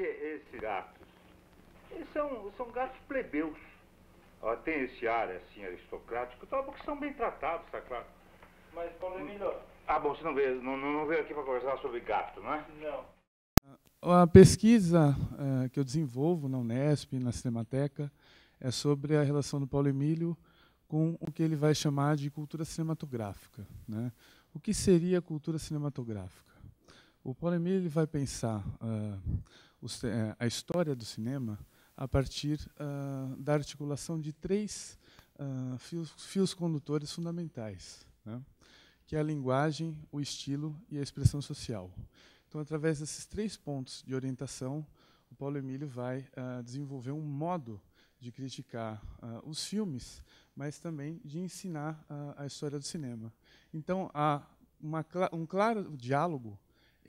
que é gatos, Eles são, são gatos plebeus. Ó, tem esse ar assim aristocrático, tal, tá porque são bem tratados, tá claro. Mas, Paulo Emílio. Ah, bom, você não veio, não, não veio aqui para conversar sobre gato, não é? Não. A pesquisa é, que eu desenvolvo na Unesp, na Cinemateca, é sobre a relação do Paulo Emílio com o que ele vai chamar de cultura cinematográfica. Né? O que seria cultura cinematográfica? O Paulo Emílio ele vai pensar uh, eh, a história do cinema a partir uh, da articulação de três uh, fios, fios, condutores fundamentais, né? que é a linguagem, o estilo e a expressão social. Então, através desses três pontos de orientação, o Paulo Emílio vai uh, desenvolver um modo de criticar os filmes, mas também de ensinar a história do cinema. Então, há uma, um claro diálogo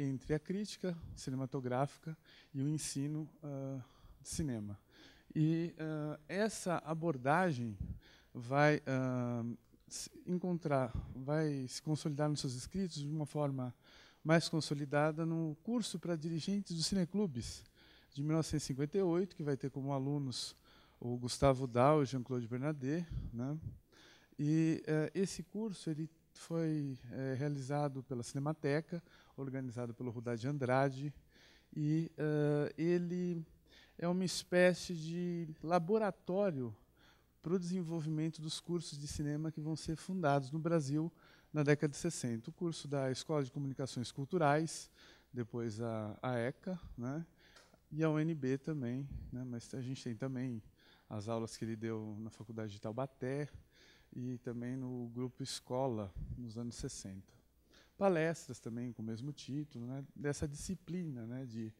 entre a crítica cinematográfica e o ensino uh, de cinema. E uh, essa abordagem vai uh, se encontrar, vai se consolidar nos seus escritos de uma forma mais consolidada no curso para dirigentes dos cineclubes de 1958, que vai ter como alunos o Gustavo Dal e Jean-Claude Bernadet, né? E esse curso ele foi é, realizado pela Cinemateca, organizado pelo Rudá de Andrade, e uh, ele é uma espécie de laboratório para o desenvolvimento dos cursos de cinema que vão ser fundados no Brasil na década de 60. O curso da Escola de Comunicações Culturais, depois a, a ECA, né, e a UNB também, né, mas a gente tem também as aulas que ele deu na Faculdade de Taubaté, e também no grupo Escola, nos anos 60. Palestras também com o mesmo título, né, dessa disciplina né, de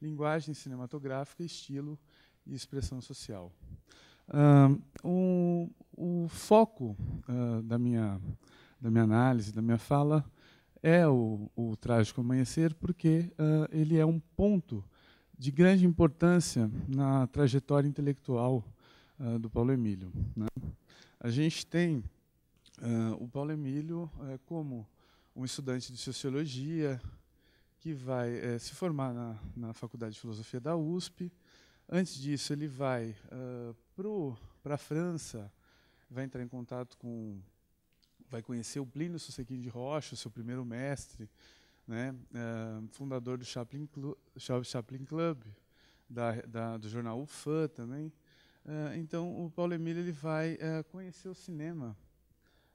linguagem cinematográfica, estilo e expressão social. Um, o foco uh, da, minha, da minha análise, da minha fala, é o, o Trágico Amanhecer, porque uh, ele é um ponto de grande importância na trajetória intelectual uh, do Paulo Emílio. Né? A gente tem uh, o Paulo Emílio uh, como um estudante de sociologia que vai uh, se formar na, na Faculdade de Filosofia da USP. Antes disso, ele vai para a França, vai entrar em contato com. vai conhecer o Plínio Susequinho de Rocha, seu primeiro mestre, né, fundador do Chaplin, Clu Chaplin Club, da, da, do jornal UFAM também. Eh, então, o Paulo Emílio ele vai uh, conhecer o cinema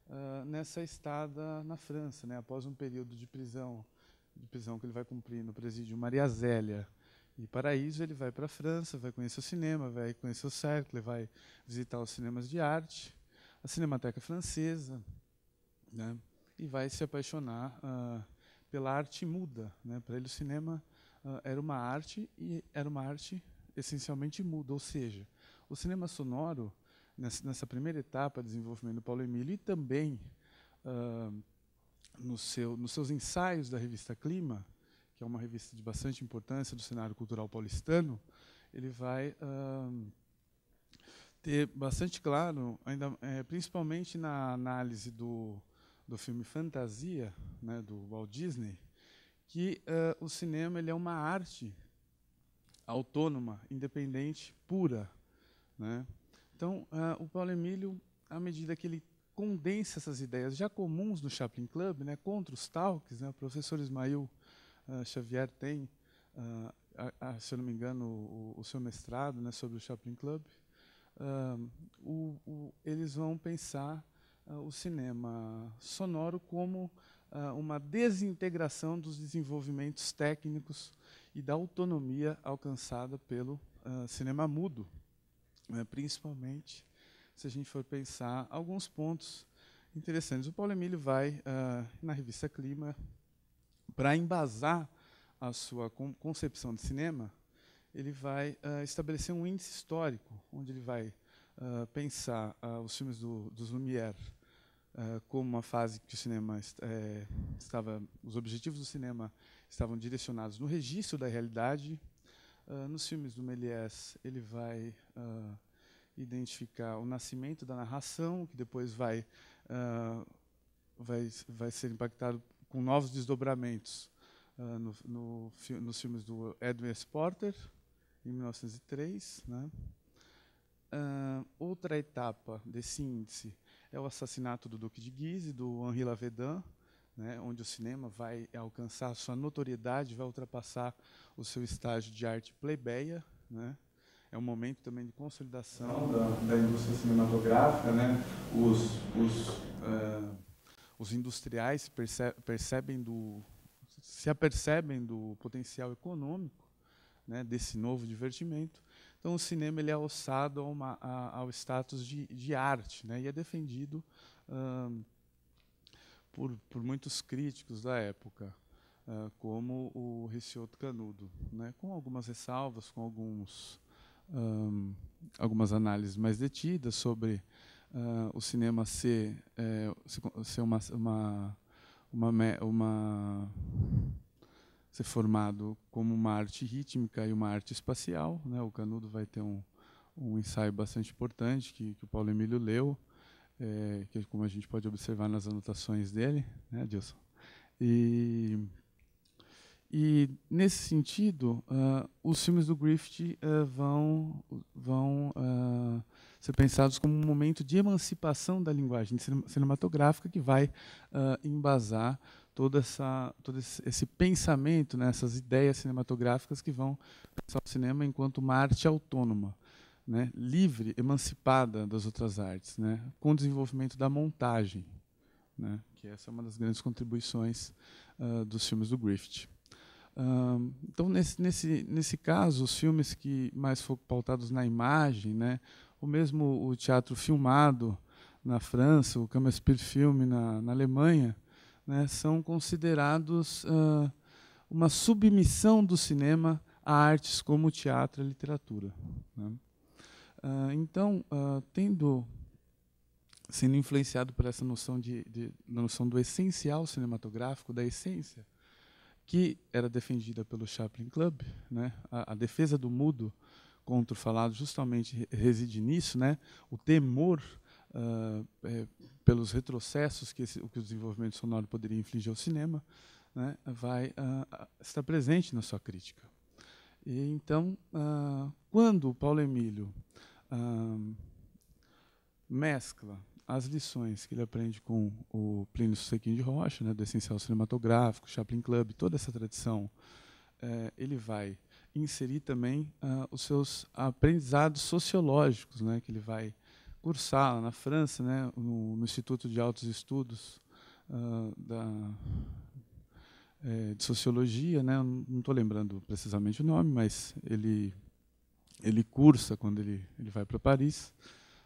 uh, nessa estada na França, né, após um período de prisão, de prisão que ele vai cumprir no presídio Maria Zélia. E para isso ele vai para a França, vai conhecer o cinema, vai conhecer o Cercle, vai visitar os cinemas de arte, a Cinemateca Francesa, né, e vai se apaixonar ah, pela arte muda. Né, para ele o cinema ah, era uma arte e era uma arte essencialmente muda, ou seja, o cinema sonoro, nessa primeira etapa de desenvolvimento do Paulo Emílio e também uh, no seu, nos seus ensaios da revista Clima, que é uma revista de bastante importância do cenário cultural paulistano, ele vai uh, ter bastante claro, ainda, é, principalmente na análise do, do filme Fantasia, né, do Walt Disney, que uh, o cinema ele é uma arte autônoma, independente, pura. Né? Então, uh, o Paulo Emílio, à medida que ele condensa essas ideias já comuns no Chaplin Club, né, contra os talques, né, o professor Ismael uh, ah, Xavier tem, uh, a, a, se eu não me engano, o, o seu mestrado né, sobre o Chaplin Club, o, o, eles vão pensar o cinema sonoro como uma desintegração dos desenvolvimentos técnicos e da autonomia alcançada pelo cinema mudo né, principalmente se a gente for pensar alguns pontos interessantes. O Paulo Emílio vai, uh, na revista Clima, para embasar a sua concepção de cinema, ele vai uh, estabelecer um índice histórico, onde ele vai uh, pensar os filmes do, dos Lumière como uma fase que o cinema é, estava, os objetivos do cinema estavam direcionados no registro da realidade, ah, nos filmes do Méliès, ele vai uh, identificar o nascimento da narração, que depois vai, uh, vai, vai ser impactado com novos desdobramentos no, no, nos filmes do Edwin S. Porter, em 1903. Né? outra etapa desse índice é o assassinato do Duque de Guise, do Henri Lavedan, né, onde o cinema vai alcançar a sua notoriedade, vai ultrapassar o seu estágio de arte plebeia. Né? É um momento também de consolidação da, da indústria cinematográfica. Né? Os, os, uh, os industriais se percebem, percebem do, se apercebem do potencial econômico né, desse novo divertimento. Então, o cinema ele é alçado a uma, a, ao status de, de arte né, e é defendido. Uh, por, por muitos críticos da época, uh, como o Ricciotto Canudo, né, com algumas ressalvas, com alguns, um, algumas análises mais detidas sobre uh, o cinema ser, é, ser uma, uma, uma, uma ser formado como uma arte rítmica e uma arte espacial. Né? O Canudo vai ter um, um ensaio bastante importante que, que o Paulo Emílio leu, é, que como a gente pode observar nas anotações dele, né, Dilson? E, e nesse sentido, uh, os filmes do Griffith uh, vão, vão uh, ser pensados como um momento de emancipação da linguagem cinematográfica que vai embasar toda essa, todo esse pensamento, né, essas ideias cinematográficas que vão pensar o cinema enquanto uma arte autônoma né, livre, emancipada das outras artes, né, com o desenvolvimento da montagem, né, que essa é uma das grandes contribuições uh, dos filmes do Griffith. Uh, então, nesse, nesse, nesse caso, os filmes que mais foram pautados na imagem, né, ou mesmo o teatro filmado na França, o Kammerspielfilm na, na Alemanha, né, são considerados uh, uma submissão do cinema a artes como o teatro e a literatura. Né. Ah, então, uh, tendo sendo influenciado por essa noção de, de noção do essencial cinematográfico, da essência, que era defendida pelo Chaplin Club, né? a, a defesa do mudo contra o falado justamente reside nisso, né? o temor uh, é, pelos retrocessos que, esse, que o desenvolvimento sonoro poderia infligir ao cinema, né? vai uh, estar presente na sua crítica. E, então, uh, quando o Paulo Emílio uh, mescla as lições que ele aprende com o Plínio Sequin de Rocha, né, do Essencial Cinematográfico, Chaplin Club, toda essa tradição, eh, ele vai inserir também ah, os seus aprendizados sociológicos, né, que ele vai cursar lá na França, né, no, no Instituto de Altos Estudos ah, da, é, de Sociologia, né, não estou lembrando precisamente o nome, mas ele ele cursa quando ele, ele vai para Paris,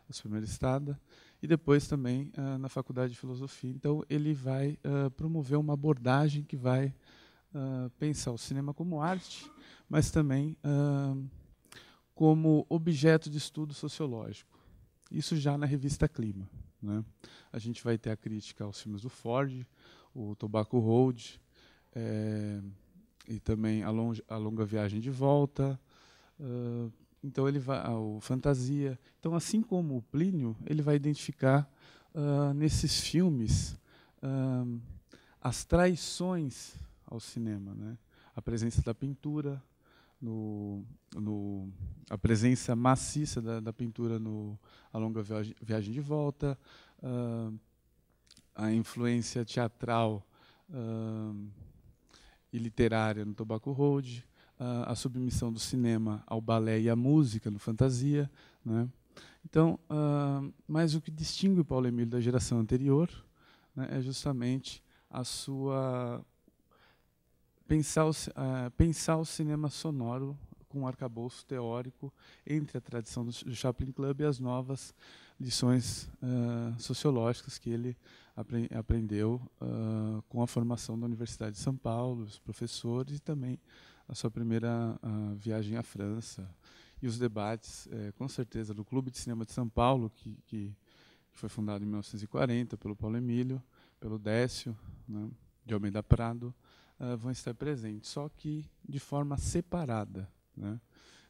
a sua primeira estada, e depois também ah, na Faculdade de Filosofia. Então, ele vai ah, promover uma abordagem que vai ah, pensar o cinema como arte, mas também como objeto de estudo sociológico. Isso já na revista Clima. Né? A gente vai ter a crítica aos filmes do Ford, o Tobacco Road, é, e também a, longe, a Longa Viagem de Volta, Uh, então ele vai ah, fantasia. Então assim como o Plínio, ele vai identificar uh, nesses filmes uh, as traições ao cinema, né? A presença da pintura no, no a presença maciça da, da, pintura no a longa viagem, viagem de volta, a influência teatral e literária no Tobacco Road, a submissão do cinema ao balé e à música no Fantasia. Né? Então, uh, mas o que distingue o Paulo Emílio da geração anterior né, é justamente a sua pensar o, uh, pensar o cinema sonoro com um arcabouço teórico entre a tradição do Chaplin Club e as novas lições uh, sociológicas que ele aprendeu com a formação da Universidade de São Paulo, os professores e também a sua primeira uh, viagem à França e os debates, é, com certeza, do Clube de Cinema de São Paulo, que, que, foi fundado em 1940 pelo Paulo Emílio, pelo Décio, né, de Almeida Prado, uh, vão estar presentes, só que de forma separada. Né?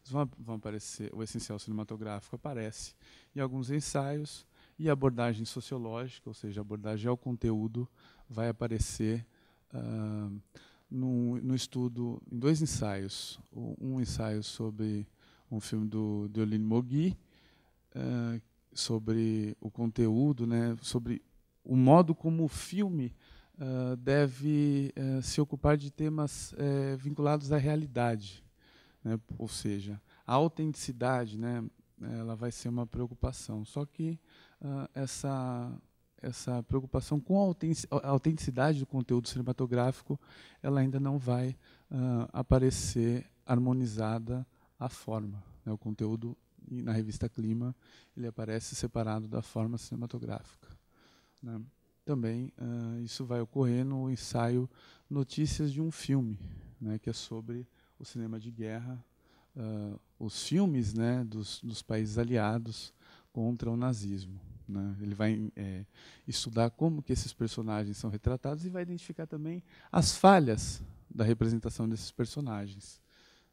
Vão, vão aparecer, o essencial cinematográfico aparece, e alguns ensaios, e a abordagem sociológica, ou seja, a abordagem ao conteúdo, vai aparecer. Uh, num, num estudo, em dois ensaios. Um ensaio sobre um filme do Deoline Mogui, uh, sobre o conteúdo, né, sobre o modo como o filme uh, deve uh, se ocupar de temas vinculados à realidade. Né, ou seja, a autenticidade né, ela vai ser uma preocupação. Só que ah, essa essa preocupação com a autenticidade do conteúdo cinematográfico, ela ainda não vai uh, aparecer harmonizada à forma. Né? O conteúdo na revista Clima ele aparece separado da forma cinematográfica. Né? Também uh, isso vai ocorrer no ensaio Notícias de um filme, né? que é sobre o cinema de guerra, uh, os filmes né, dos, dos países aliados contra o nazismo. Né? Ele vai é, estudar como que esses personagens são retratados e vai identificar também as falhas da representação desses personagens.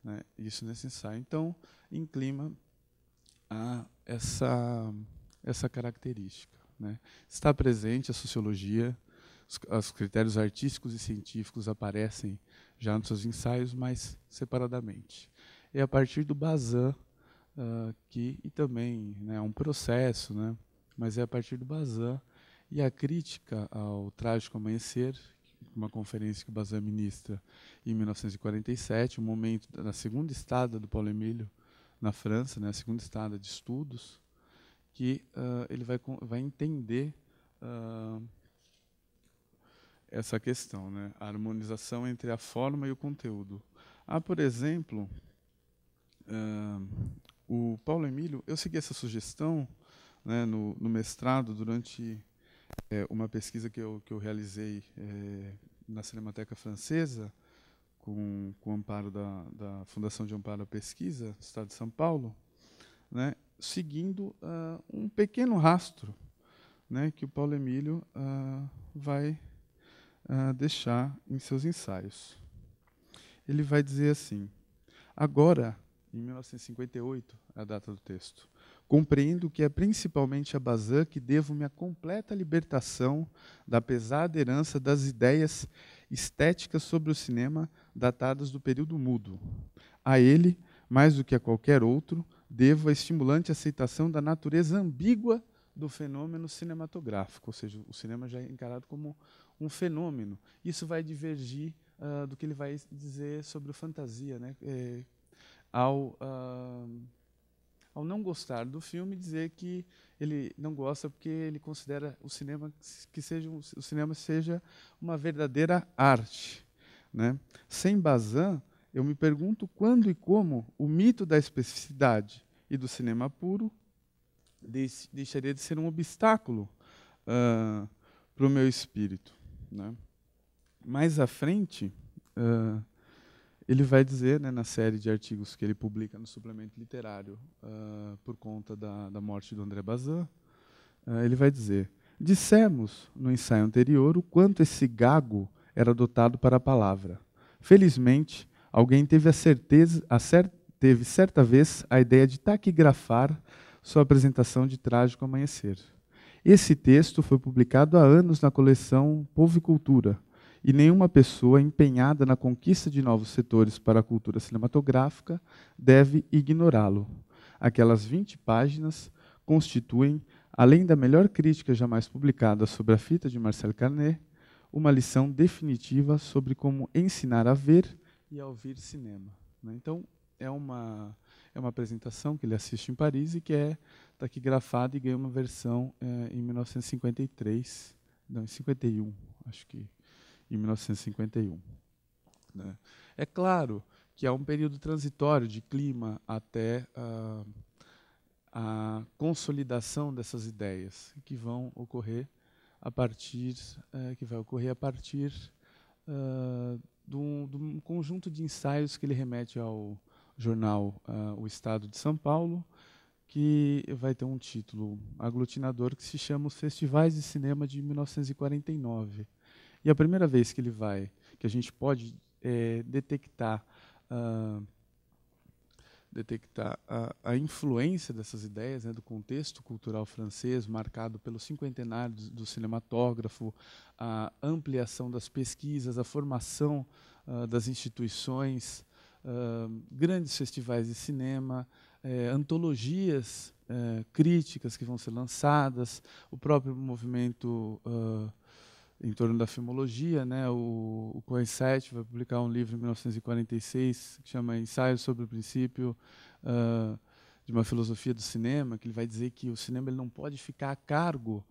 Né? Isso é nesse ensaio. Então, em clima, há essa, essa característica. Né? Está presente a sociologia, os, os critérios artísticos e científicos aparecem já nos seus ensaios, mas separadamente. É a partir do Bazin Uh, que e também é né, um processo né, mas é a partir do Bazin e a crítica ao Trágico Amanhecer, uma conferência que o Bazin ministra em 1947, o um momento da segunda estada do Paulo Emílio na França, né, a segunda estada de estudos, que uh, ele vai, vai entender uh, essa questão, né, a harmonização entre a forma e o conteúdo. Ah, por exemplo, uh, o Paulo Emílio, eu segui essa sugestão né, no, no, mestrado, durante é, uma pesquisa que eu, que eu realizei é, na Cinemateca Francesa, com, com o amparo da, da Fundação de Amparo à Pesquisa do Estado de São Paulo, né, seguindo uh, um pequeno rastro né, que o Paulo Emílio uh, vai uh, deixar em seus ensaios. Ele vai dizer assim: agora, em 1958, a data do texto, Compreendo que é principalmente a Bazin que devo minha completa libertação da pesada herança das ideias estéticas sobre o cinema datadas do período mudo. A ele, mais do que a qualquer outro, devo a estimulante aceitação da natureza ambígua do fenômeno cinematográfico, ou seja, o cinema já é encarado como um fenômeno. Isso vai divergir uh, do que ele vai dizer sobre fantasia, né? É, ao uh, ao não gostar do filme, dizer que ele não gosta porque ele considera o cinema que seja o cinema seja uma verdadeira arte, né? Sem Bazin, eu me pergunto quando e como o mito da especificidade e do cinema puro deixaria de ser um obstáculo uh, ah, para o meu espírito. Né? Mais à frente, uh, ele vai dizer, né, na série de artigos que ele publica no suplemento literário uh, por conta da, da, morte do André Bazin, uh, ele vai dizer: Dissemos no ensaio anterior o quanto esse gago era dotado para a palavra. Felizmente, alguém teve a certeza, a cer teve certa vez a ideia de taquigrafar sua apresentação de Trágico Amanhecer. Esse texto foi publicado há anos na coleção Povo e Cultura, e nenhuma pessoa empenhada na conquista de novos setores para a cultura cinematográfica deve ignorá-lo. Aquelas 20 páginas constituem, além da melhor crítica jamais publicada sobre a fita de Marcel Carnet, uma lição definitiva sobre como ensinar a ver e a ouvir cinema. Né? Então, é uma, é uma apresentação que ele assiste em Paris e que é taquigrafada tá e ganhou uma versão é, em 1953, não, em 51, acho que em 1951. Né? É claro que há um período transitório de clima até a, a consolidação dessas ideias que vão ocorrer a partir é, que vai ocorrer a partir uh, de, um, conjunto de ensaios que ele remete ao jornal uh, O Estado de São Paulo, que vai ter um título aglutinador que se chama Os Festivais de Cinema de 1949. E a primeira vez que ele vai, que a gente pode é, detectar, ah, detectar a, a, influência dessas ideias, né, do contexto cultural francês, marcado pelo cinquentenário do cinematógrafo, a ampliação das pesquisas, a formação ah, das instituições, ah, grandes festivais de cinema, é, antologias é, críticas que vão ser lançadas, o próprio movimento uh, em torno da filmologia, né? O, o Coeset vai publicar um livro em 1946 que chama Ensaio sobre o princípio uh, de uma filosofia do cinema, que ele vai dizer que o cinema ele não pode ficar a cargo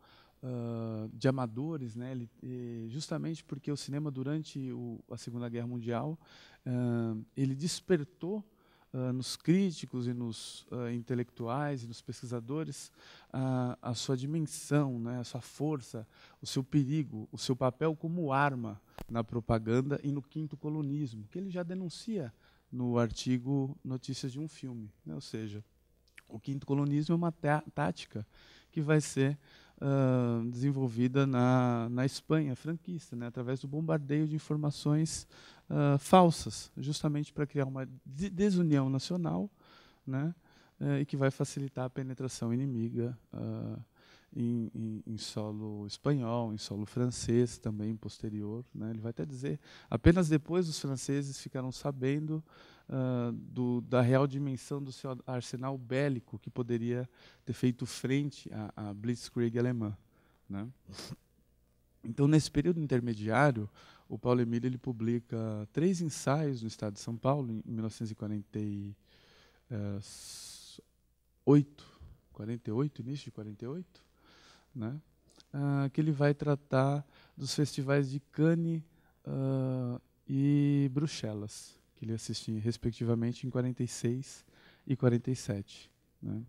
uh, de amadores, né? Ele, justamente porque o cinema durante o, a Segunda Guerra Mundial uh, ele despertou ah, nos críticos e nos uh, intelectuais e nos pesquisadores uh, a sua dimensão, né, a sua força, o seu perigo, o seu papel como arma na propaganda e no quinto colonismo, que ele já denuncia no artigo Notícias de um Filme. Né? Ou seja, o quinto colonismo é uma tá-, tática que vai ser uh, desenvolvida na, na Espanha franquista, né, através do bombardeio de informações uh, falsas, justamente para criar uma desunião nacional, né, uh, e que vai facilitar a penetração inimiga em, em, em, solo espanhol, em solo francês também posterior. Né, ele vai até dizer, apenas depois os franceses ficaram sabendo uh, do, da real dimensão do seu arsenal bélico que poderia ter feito frente à, à Blitzkrieg alemã. Né? Então, nesse período intermediário, o Paulo Emílio ele publica três ensaios no estado de São Paulo, em 1948, 48, início de 48, né? Uh, que ele vai tratar dos festivais de Cannes uh, e Bruxelas que ele assistia, respectivamente, em 46 e 47. Né?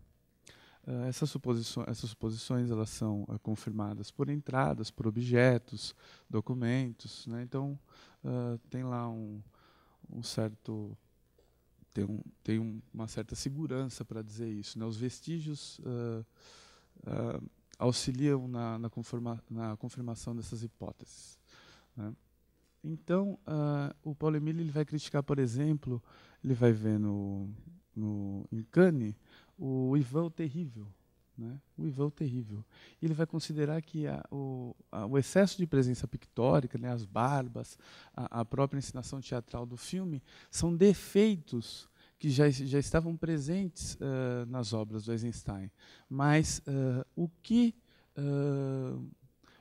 Ah, essas, suposições, essas suposições elas são ah, confirmadas por entradas, por objetos, documentos. Né? Então, uh, tem lá um, um certo. Tem, um, tem um, uma certa segurança para dizer isso. Né? Os vestígios auxiliam na, na, na confirmação dessas hipóteses. Né? Então, uh, o Paulo Emílio ele vai criticar, por exemplo, ele vai ver no, no em Cannes o Ivan Terrível, né? o Ivan Terrível. Ele vai considerar que a, o, a, o, excesso de presença pictórica, né, as barbas, a, a, própria ensinação teatral do filme, são defeitos que já, já estavam presentes uh, nas obras do Eisenstein. Mas uh, o que uh,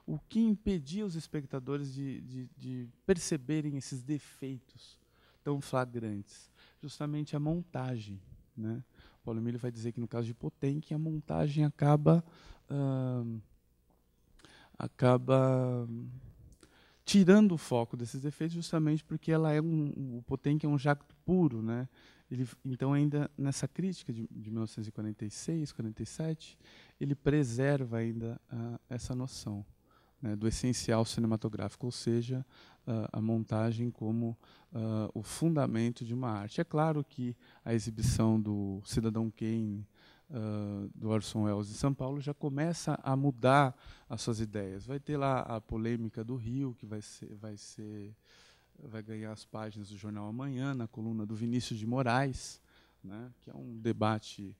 o que impedia os espectadores de, de, de perceberem esses defeitos tão flagrantes? Justamente a montagem. Né? Paulo Emílio vai dizer que no caso de Potemkin a montagem acaba acaba tirando o foco desses defeitos justamente porque ela é um o Potemkin é um jacto puro, né? Ele, então ainda nessa crítica de, de 1946, 47, ele preserva ainda ah, essa noção né, do essencial cinematográfico, ou seja, a, a montagem como o fundamento de uma arte. É claro que a exibição do Cidadão Kane Uh, do Orson Welles de São Paulo já começa a mudar as suas ideias. Vai ter lá a polêmica do Rio, que vai ser, vai ser, vai ganhar as páginas do jornal Amanhã, na coluna do Vinícius de Moraes, né, que é um debate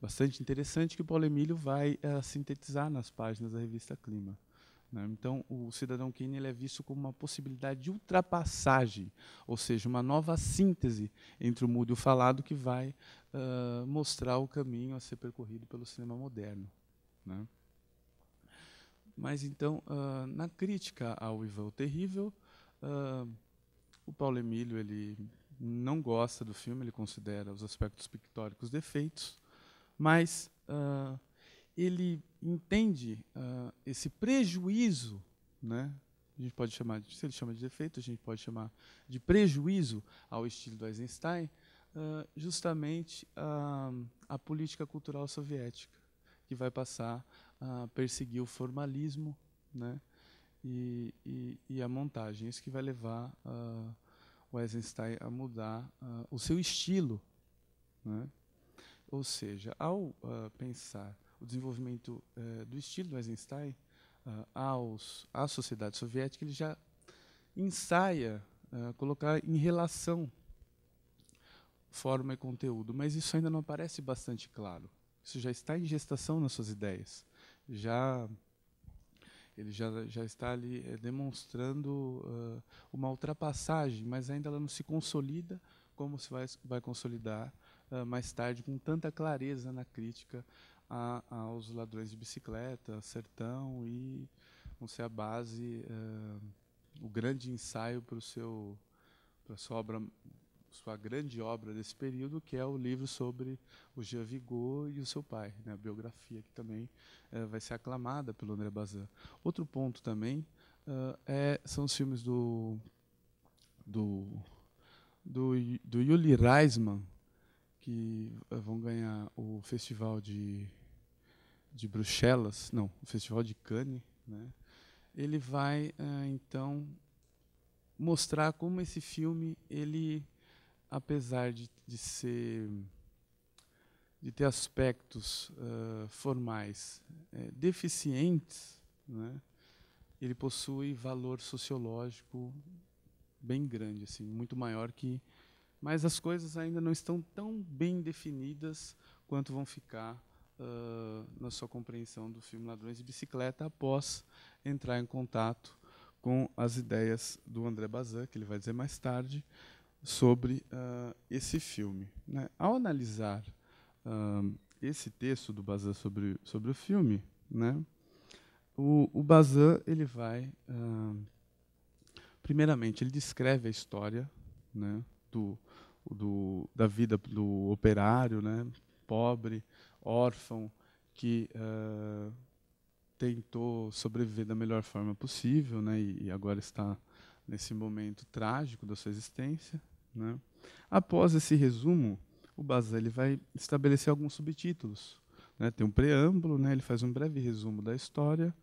bastante interessante que o Paulo Emílio vai uh, sintetizar nas páginas da revista Clima. Né? Então, o cidadão Kane ele é visto como uma possibilidade de ultrapassagem, ou seja, uma nova síntese entre o mudo e o falado que vai uh, mostrar o caminho a ser percorrido pelo cinema moderno. Né? Mas então, uh, na crítica ao Ivan o Terrível, uh, o Paulo Emílio ele não gosta do filme, ele considera os aspectos pictóricos defeitos, mas ele entende uh, esse prejuízo, né? A gente pode chamar, de, se ele chama de defeito, a gente pode chamar de prejuízo ao estilo do Eisenstein, uh, justamente uh, a política cultural soviética, que vai passar a perseguir o formalismo, né? E, e, e a montagem, isso que vai levar o Eisenstein a mudar o seu estilo, né? Ou seja, ao uh, pensar o desenvolvimento eh, do estilo do Eisenstein uh, aos, à sociedade soviética, ele já ensaia uh, colocar em relação forma e conteúdo, mas isso ainda não aparece bastante claro. Isso já está em gestação nas suas ideias. Já ele já, já está ali é, demonstrando uh, uma ultrapassagem, mas ainda ela não se consolida como se vai, vai consolidar uh, mais tarde, com tanta clareza na crítica a, aos ladrões de bicicleta, sertão e vão ser a base, uh, o grande ensaio para o seu para sua obra, sua grande obra desse período, que é o livro sobre o Jean Vigot e o seu pai, né, a biografia que também uh, vai ser aclamada pelo André Bazin. Outro ponto também uh, é são os filmes do do do, do Yuli Reisman, que vão ganhar o festival de de Bruxelas, não, o Festival de Cannes, né? ele vai ah, então mostrar como esse filme ele, apesar de, de ser de ter aspectos uh, formais é, deficientes, né? ele possui valor sociológico bem grande, assim, muito maior que. Mas as coisas ainda não estão tão bem definidas quanto vão ficar na sua compreensão do filme Ladrões de Bicicleta após entrar em contato com as ideias do André Bazin, que ele vai dizer mais tarde, sobre uh, esse filme. Né? Ao analisar uh, esse texto do Bazin sobre, sobre o filme, né, o, o Bazin ele vai, primeiramente, ele descreve a história né, do, do, da vida do operário, né, pobre, órfão que uh, tentou sobreviver da melhor forma possível, né, e, e agora está nesse momento trágico da sua existência. Né. Após esse resumo, o Bazin vai estabelecer alguns subtítulos. Né, tem um preâmbulo, né, ele faz um breve resumo da história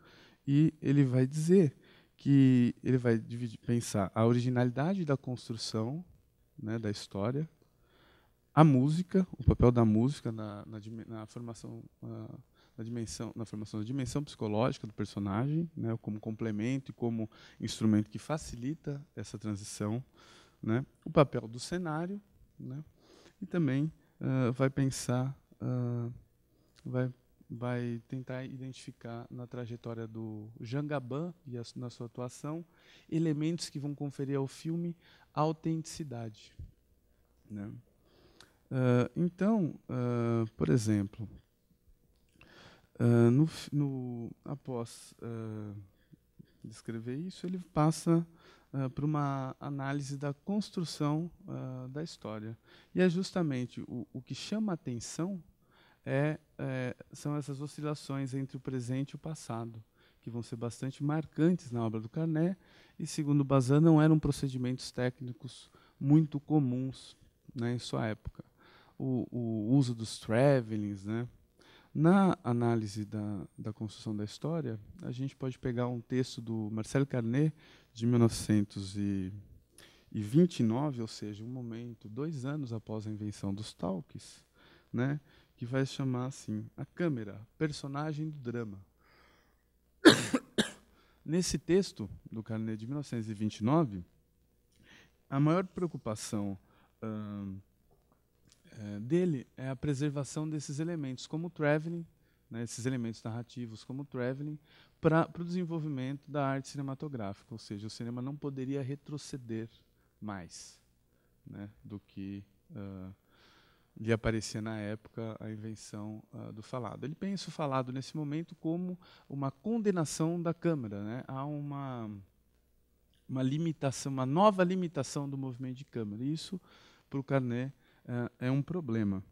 e ele vai dizer que ele vai dividir, pensar a originalidade da construção né, da história, a música, o papel da música na, na, na formação na, na, dimensão, na formação da dimensão psicológica do personagem, né, como complemento e como instrumento que facilita essa transição, né, o papel do cenário, né, e também uh, vai pensar, uh, vai vai tentar identificar na trajetória do Jangaban e a, na sua atuação elementos que vão conferir ao filme autenticidade, né? Uh, então, uh, por exemplo, uh, no, no, após descrever isso, ele passa para uma análise da construção da história. E é justamente o, o que chama a atenção é, é, são essas oscilações entre o presente e o passado, que vão ser bastante marcantes na obra do Carné, e, segundo Bazin, não eram procedimentos técnicos muito comuns né, em sua época o, o uso dos travelings, né? Na análise da, da construção da história, a gente pode pegar um texto do Marcel Carnet, de 1929, ou seja, um momento, dois anos após a invenção dos talques, né, que vai chamar assim: A Câmera, Personagem do Drama. Nesse texto do Carnet de 1929, a maior preocupação. Hum, é, dele é a preservação desses elementos, como o traveling, né, esses elementos narrativos, como o traveling, para o desenvolvimento da arte cinematográfica. Ou seja, o cinema não poderia retroceder mais né, do que uh, lhe aparecia na época a invenção uh, do falado. Ele pensa o falado nesse momento como uma condenação da câmera, né? há uma uma limitação, uma nova limitação do movimento de câmera. Isso para o Carnet é, é um problema.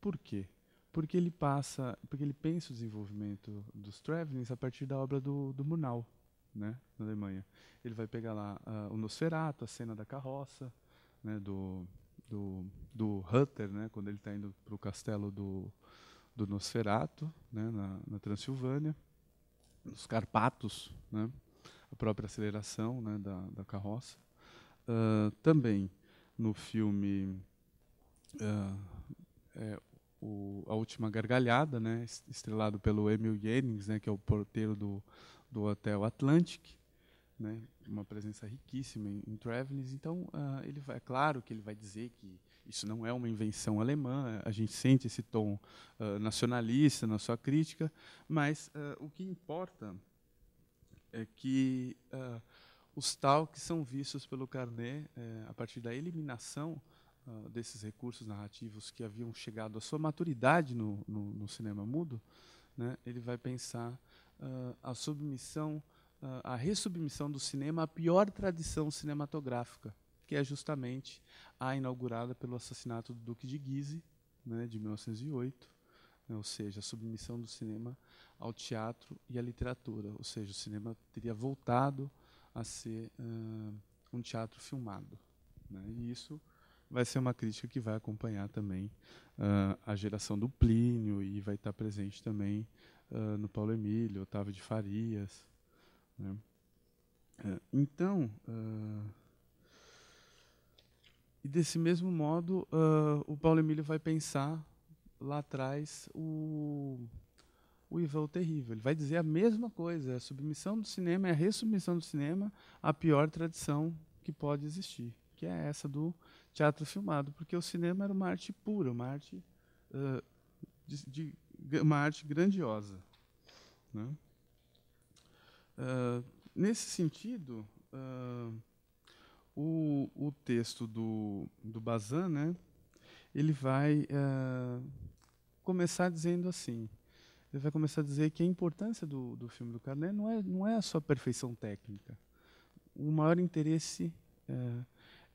Por quê? Porque ele passa, porque ele pensa o desenvolvimento dos Travelings a partir da obra do, do Murnau, né, na Alemanha. Ele vai pegar lá uh, o Nosferatu, a cena da carroça, né, do, do, do Hutter, né, quando ele está indo para o castelo do, do Nosferatu, né, na, na Transilvânia, nos Carpatos, né, a própria aceleração né, da, da carroça. Uh, também no filme uh, é, o, a última gargalhada, né, estrelado pelo Emil Jennings, né, que é o porteiro do, do hotel Atlantic, né, uma presença riquíssima em, em Travelings. Então, uh, ele vai, é claro que ele vai dizer que isso não é uma invenção alemã, a gente sente esse tom uh, nacionalista na sua crítica, mas uh, o que importa é que os que são vistos pelo Carnet, eh, a partir da eliminação ah, desses recursos narrativos que haviam chegado à sua maturidade no, no, no cinema mudo, né, ele vai pensar uh, a submissão, uh, a ressubmissão do cinema à pior tradição cinematográfica, que é justamente a inaugurada pelo assassinato do Duque de Guise, né, de 1908, né, ou seja, a submissão do cinema ao teatro e à literatura, ou seja, o cinema teria voltado a ser uh, um teatro filmado. Né, e isso vai ser uma crítica que vai acompanhar também uh, a geração do Plínio e vai estar presente também uh, no Paulo Emílio, Otávio de Farias. Né? Uh, então, ah, e desse mesmo modo, o Paulo Emílio vai pensar lá atrás o, o Ivan o Terrível. Ele vai dizer a mesma coisa, é a submissão do cinema é a ressubmissão do cinema à pior tradição que pode existir, que é essa do teatro filmado, porque o cinema era uma arte pura, uma arte, uh, de, de, uma arte grandiosa. Né? Uh, nesse sentido, uh, o, o, texto do, do Bazin, né, ele vai começar dizendo assim, ele vai começar a dizer que a importância do, do filme do Carnet não é, não é a sua perfeição técnica. O maior interesse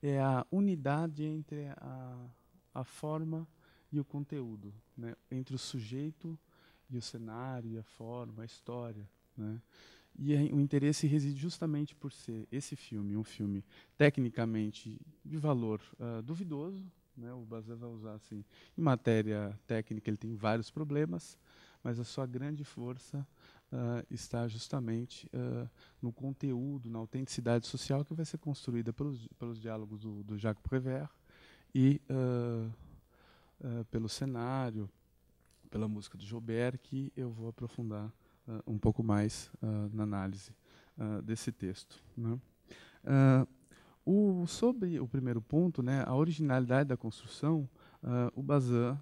é a unidade entre a, a forma e o conteúdo, né? entre o sujeito e o cenário, a forma, a história. Né? E é, o interesse reside justamente por ser esse filme, um filme tecnicamente de valor uh, duvidoso. Né? O Bazin vai usar assim, em matéria técnica ele tem vários problemas, mas a sua grande força uh, está justamente uh, no conteúdo, na autenticidade social que vai ser construída pelos, pelos diálogos do, do Jacques Prévert e uh, pelo cenário, pela música do Jobert que eu vou aprofundar um pouco mais na análise desse texto. Né? O, sobre o primeiro ponto, né, a originalidade da construção, o Bazin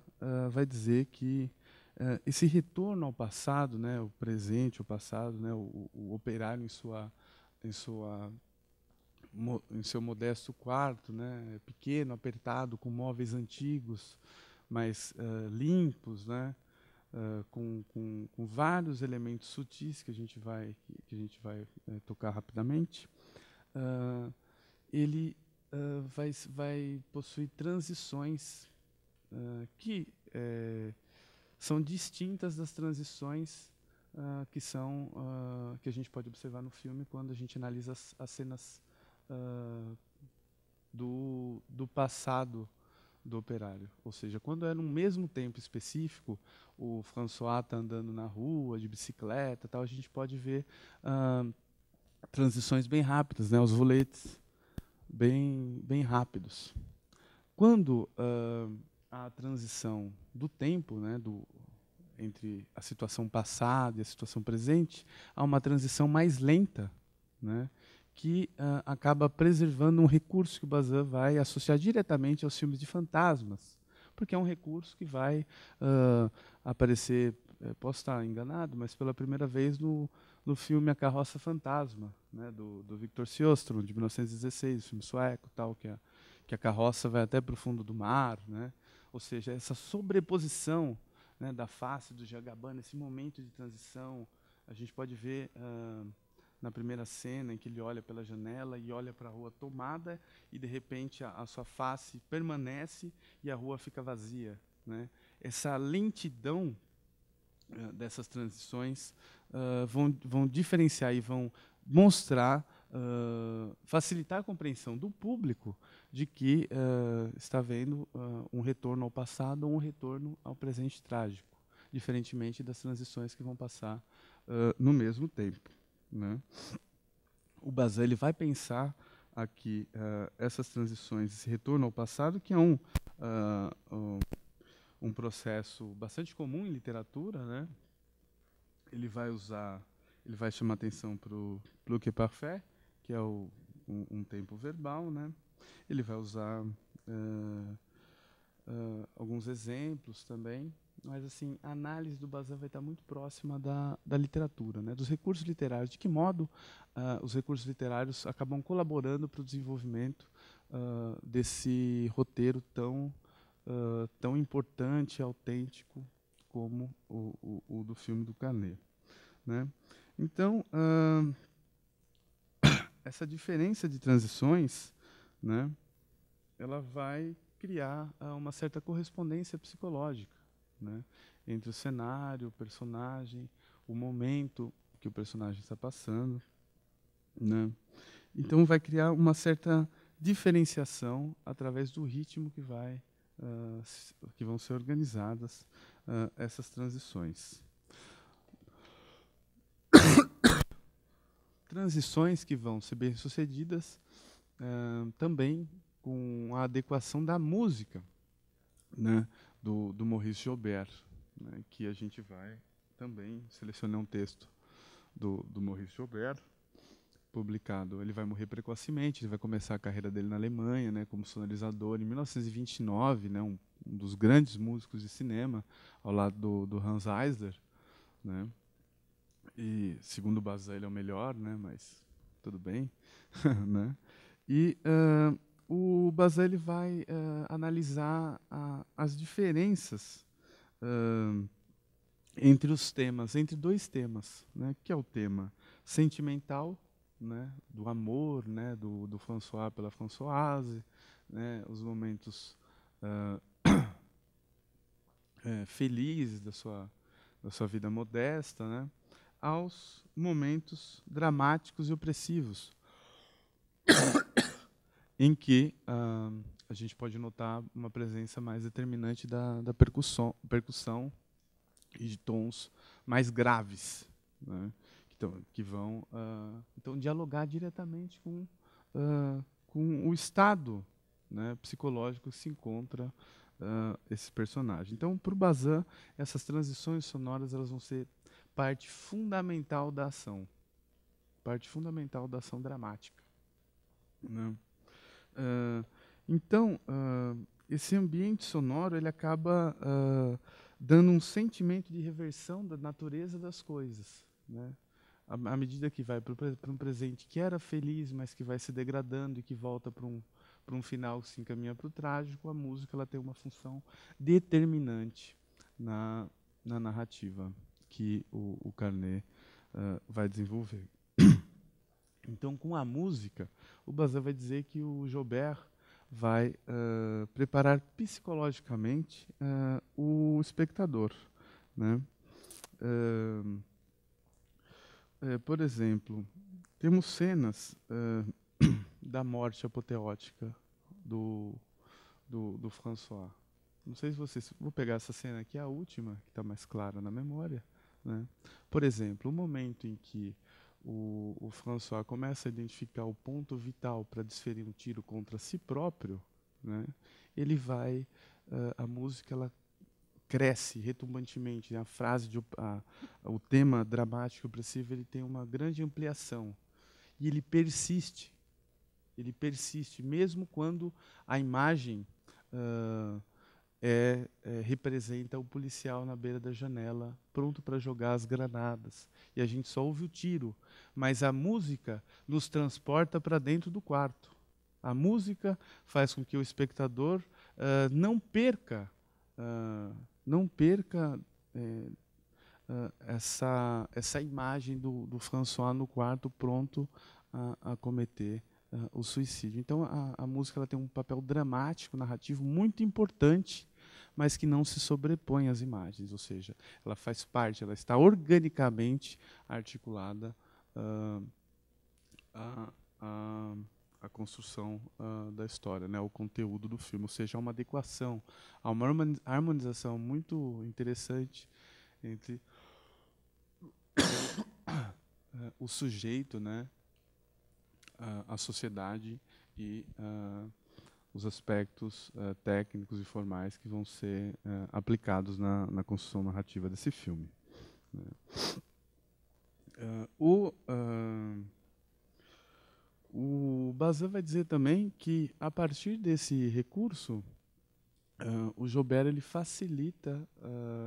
vai dizer que é, esse retorno ao passado, né, o presente, o passado, né, o, o operário em sua, em sua mo, em seu modesto quarto, né, pequeno, apertado, com móveis antigos, mas uh, limpos, né, uh, com, com, com, vários elementos sutis que a gente vai que a gente vai tocar rapidamente. ele vai, vai possuir transições que são distintas das transições uh, que são uh, que a gente pode observar no filme quando a gente analisa as, as cenas uh, do, do passado do operário. Ou seja, quando é num mesmo tempo específico, o François está andando na rua, de bicicleta tal, a gente pode ver uh, transições bem rápidas, né? os voletes bem, bem rápidos. Quando uh, a transição do tempo, né, do, entre a situação passada e a situação presente, há uma transição mais lenta, né, que uh, acaba preservando um recurso que o Bazin vai associar diretamente aos filmes de fantasmas, porque é um recurso que vai uh, aparecer, eh, posso estar enganado, mas pela primeira vez no, no filme A Carroça Fantasma, né, do, do Victor Sjöström, de 1916, o filme sueco, tal, que a, que a carroça vai até para o fundo do mar, né, ou seja, essa sobreposição né, da face do Jagabana, esse momento de transição, a gente pode ver uh, na primeira cena em que ele olha pela janela e olha para a rua tomada e de repente a, a, sua face permanece e a rua fica vazia, né? Essa lentidão uh, dessas transições uh, vão, vão diferenciar e vão mostrar facilitar a compreensão do público de que uh, está vendo uh, um retorno ao passado ou um retorno ao presente trágico, diferentemente das transições que vão passar no mesmo tempo. Né? O Bazin ele vai pensar aqui essas transições, esse retorno ao passado, que é um, um, um processo bastante comum em literatura, né? ele vai usar, ele vai chamar atenção para o Plus é Parfait, que é o, um, um tempo verbal, né? Ele vai usar uh, uh, alguns exemplos também, mas assim a análise do Bazan vai estar muito próxima da, da literatura, né? Dos recursos literários, de que modo uh, os recursos literários acabam colaborando para o desenvolvimento desse roteiro tão tão importante, autêntico como o, o, o do filme do Canet, né? Então essa diferença de transições, né, ela vai criar ah, uma certa correspondência psicológica, né, entre o cenário, o personagem, o momento que o personagem está passando, né. Então vai criar uma certa diferenciação através do ritmo que vai uh, que vão ser organizadas uh, essas transições. transições que vão ser bem-sucedidas uh, também com a adequação da música né, do, do Maurice Gilbert, né, que a gente vai também selecionar um texto do, do Maurice Gilbert, publicado. Ele vai morrer precocemente, ele vai começar a carreira dele na Alemanha, né, como sonorizador. Em 1929, né, um, um dos grandes músicos de cinema, ao lado do, do Hans Eisler, né, e segundo o Basel é o melhor, né? Mas tudo bem, né? E uh, o Basel vai uh, analisar a, as diferenças uh, entre os temas, entre dois temas, né? Que é o tema sentimental, né? Do amor, né? Do, do François pela Françoise, né? Os momentos é, felizes da sua da sua vida modesta, né? aos momentos dramáticos e opressivos, em que uh, a gente pode notar uma presença mais determinante da, da percussão, percussão e de tons mais graves, né, que, que, vão uh, então dialogar diretamente com, uh, com o estado né, psicológico que se encontra uh, esse personagem. Então, para o Bazan, essas transições sonoras elas vão ser parte fundamental da ação, parte fundamental da ação dramática. Né? Uh, então, uh, esse ambiente sonoro ele acaba uh, dando um sentimento de reversão da natureza das coisas, né? à medida que vai para um presente que era feliz, mas que vai se degradando e que volta para um, um final que se encaminha para o trágico, a música ela tem uma função determinante na, na narrativa que o, o Carnet uh, ah, vai desenvolver. Então, com a música, o Bazin vai dizer que o Jobert vai uh, preparar psicologicamente uh, o espectador. Né? Uh, por exemplo, temos cenas da morte apoteótica do, do, do François. Não sei se vocês. Vou pegar essa cena aqui, a última, que está mais clara na memória. Né? Por exemplo, o momento em que o, o François começa a identificar o ponto vital para desferir um tiro contra si próprio, né? ele vai, a, ah, a música ela cresce retumbantemente. Né? A frase, de, a, o tema dramático opressivo, ele tem uma grande ampliação. E ele persiste. Ele persiste, mesmo quando a imagem uh, é, é, representa o policial na beira da janela, pronto para jogar as granadas. E a gente só ouve o tiro, mas a música nos transporta para dentro do quarto. A música faz com que o espectador uh, não perca, uh, não perca uh, essa, essa imagem do, do François no quarto pronto a, a cometer o suicídio. Então a, a música ela tem um papel dramático, narrativo muito importante mas que não se sobrepõe às imagens, ou seja, ela faz parte, ela está organicamente articulada à uh, ah, a construção uh, da história, né, o conteúdo do filme, ou seja, há uma adequação, há uma harmonização muito interessante entre o sujeito, né, a sociedade e uh, os aspectos uh, técnicos e formais que vão ser uh, aplicados na, na, construção narrativa desse filme. Uh, o, o Bazin vai dizer também que, a partir desse recurso, o Joubert ele facilita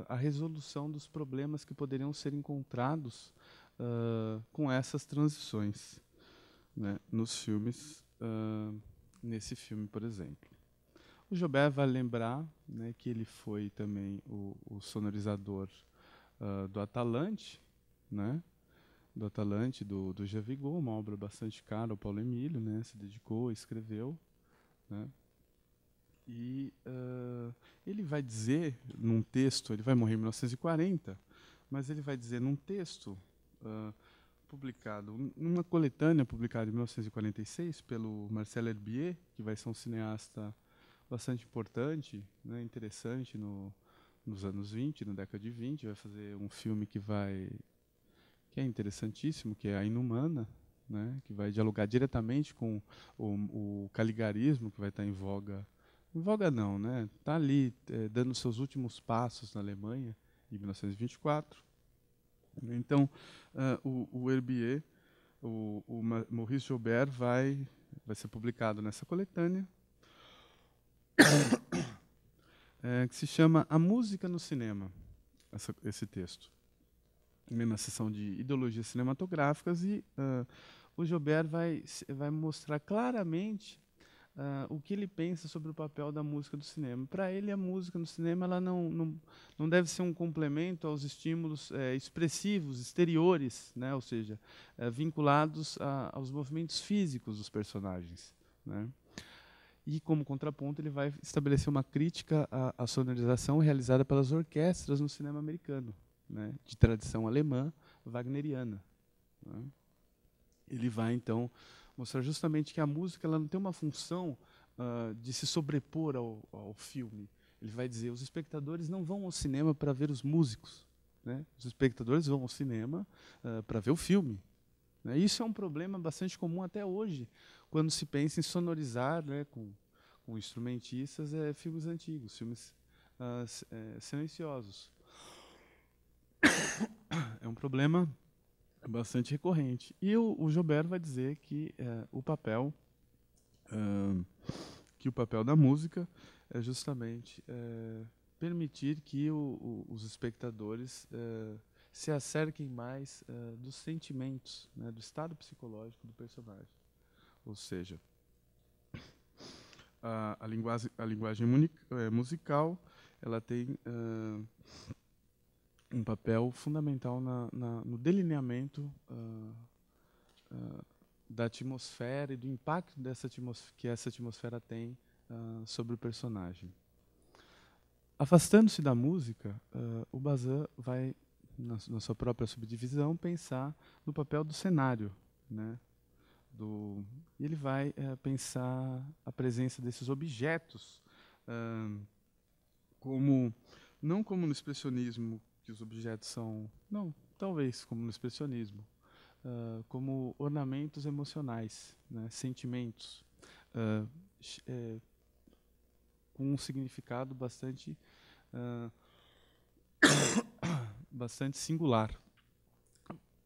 a resolução dos problemas que poderiam ser encontrados com essas transições né, nos filmes nesse filme, por exemplo. O Jobé vai lembrar né, que ele foi também o, o sonorizador uh, do Atalante, né? do Atalante, do, do Javigol, uma obra bastante cara, o Paulo Emílio, né? Se dedicou, escreveu, né? E uh, ele vai dizer num texto, ele vai morrer em 1940, mas ele vai dizer num texto uh, publicado, uma coletânea publicada em 1946 pelo Marcel Herbier, que vai ser um cineasta bastante importante, né, interessante no, nos anos 20, na década de 20, vai fazer um filme que vai que é interessantíssimo, que é A Inumana, né, que vai dialogar diretamente com o, o caligarismo que vai estar em voga, em voga não, né, tá ali é, dando seus últimos passos na Alemanha em 1924 né? Então, uh, o, o Herbier, o, o Maurice Joubert, vai, vai ser publicado nessa coletânea, é, que se chama A Música no Cinema, essa, esse texto. Mesma sessão de ideologias cinematográficas, e uh, o Joubert vai, vai mostrar claramente uh, o que ele pensa sobre o papel da música do cinema. Para ele, a música no cinema ela não, não, não deve ser um complemento aos estímulos é, expressivos, exteriores, né? ou seja, é, vinculados a, aos movimentos físicos dos personagens. Né? E, como contraponto, ele vai estabelecer uma crítica à, à sonorização realizada pelas orquestras no cinema americano, né? de tradição alemã wagneriana. Né? Ele vai, então, mostrar justamente que a música ela não tem uma função uh, de se sobrepor ao, ao filme. Ele vai dizer: os espectadores não vão ao cinema para ver os músicos. Né? Os espectadores vão ao cinema uh, ah, para ver o filme. Né? Isso é um problema bastante comum até hoje, quando se pensa em sonorizar né, com, com instrumentistas é, filmes antigos, filmes uh, silenciosos. É um problema bastante recorrente. E o, o vai dizer que é, o papel é, que o papel da música é justamente é, permitir que o, o, os espectadores é, se acerquem mais é, dos sentimentos, né, do estado psicológico do personagem. Ou seja, a, a linguagem, a linguagem é, musical ela tem um papel fundamental na, na, no delineamento uh, uh, da atmosfera e do impacto dessa que essa atmosfera tem uh, sobre o personagem. Afastando-se da música, o Bazin vai, na, na, sua própria subdivisão, pensar no papel do cenário. Né? Do, e ele vai eh, pensar a presença desses objetos como não como no expressionismo que os objetos são, não, talvez, como no expressionismo, uh, como ornamentos emocionais, né, sentimentos, uh, é, com um significado bastante, uh, bastante singular.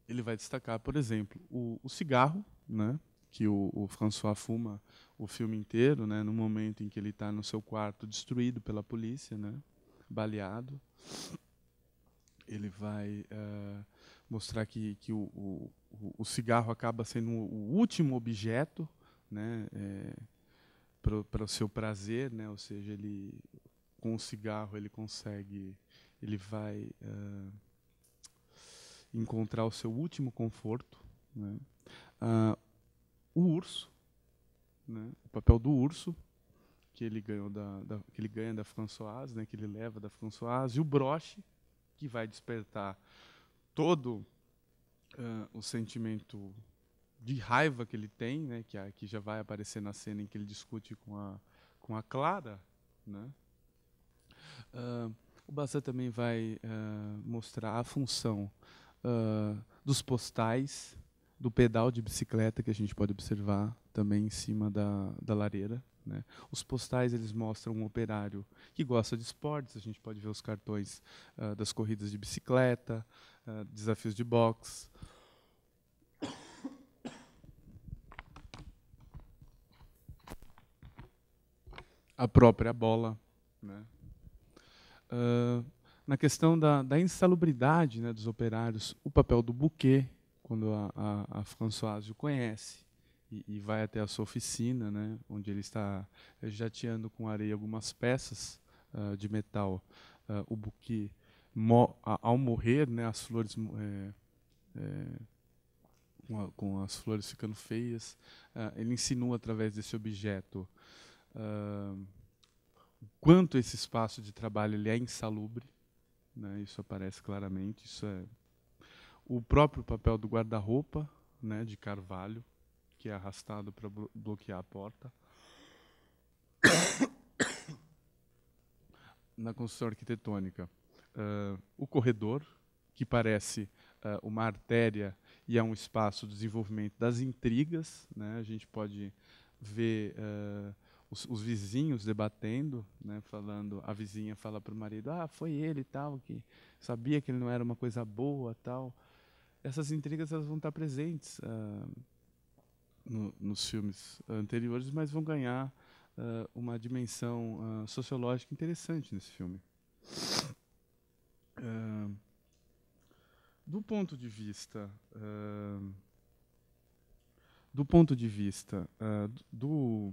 Ele vai destacar, por exemplo, o, o cigarro, né, que o, o, François fuma o filme inteiro, né, no momento em que ele está no seu quarto destruído pela polícia, né, baleado ele vai uh, mostrar que, que o, o, o, cigarro acaba sendo o último objeto né, é, para o seu prazer, né, ou seja, ele, com o cigarro ele consegue, ele vai uh, encontrar o seu último conforto. Né. Uh, o urso, né, o papel do urso, que ele, ganhou da, da, que ele ganha da Françoise, né, que ele leva da Françoise, e o broche, que vai despertar todo uh, o sentimento de raiva que ele tem, né, que aqui já vai aparecer na cena em que ele discute com a, com a Clara. Né? Uh, o Bassan também vai uh, mostrar a função dos postais, do pedal de bicicleta que a gente pode observar também em cima da, da lareira. Né? Os postais eles mostram um operário que gosta de esportes. A gente pode ver os cartões uh, das corridas de bicicleta, uh, desafios de boxe. A própria bola. Né? Uh, na questão da, da insalubridade né, dos operários, o papel do buquê, quando a, a, a Françoise o conhece, e, e, vai até a sua oficina, né, onde ele está eh, jateando com areia algumas peças uh, de metal, uh, o buquê mo ao morrer, né, as flores é, é, com, a, com, as flores ficando feias, uh, ele insinua através desse objeto quanto esse espaço de trabalho ele é insalubre, né, isso aparece claramente, isso é o próprio papel do guarda-roupa, né, de Carvalho, que é arrastado para blo bloquear a porta. Na construção arquitetônica, uh, o corredor, que parece uh, uma artéria e é um espaço de desenvolvimento das intrigas, né? a gente pode ver uh, os, os, vizinhos debatendo, né? falando, a vizinha fala para o marido, ah, foi ele tal, que sabia que ele não era uma coisa boa tal. Essas intrigas elas vão estar presentes. Uh, no, nos filmes anteriores, mas vão ganhar uh, uma dimensão uh, sociológica interessante nesse filme. Uh, do ponto de vista do ponto de vista do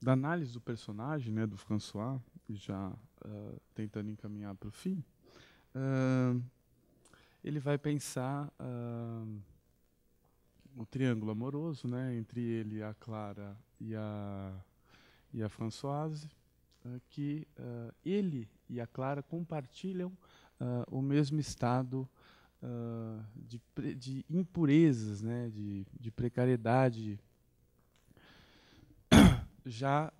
da análise do personagem, né, do François, já tentando encaminhar para o fim, ele vai pensar uh, o triângulo amoroso, né, entre ele, a Clara e a e a Françoise, ah, que uh, ele e a Clara compartilham uh, o mesmo estado uh, de, de, impurezas, né, de, de precariedade. Já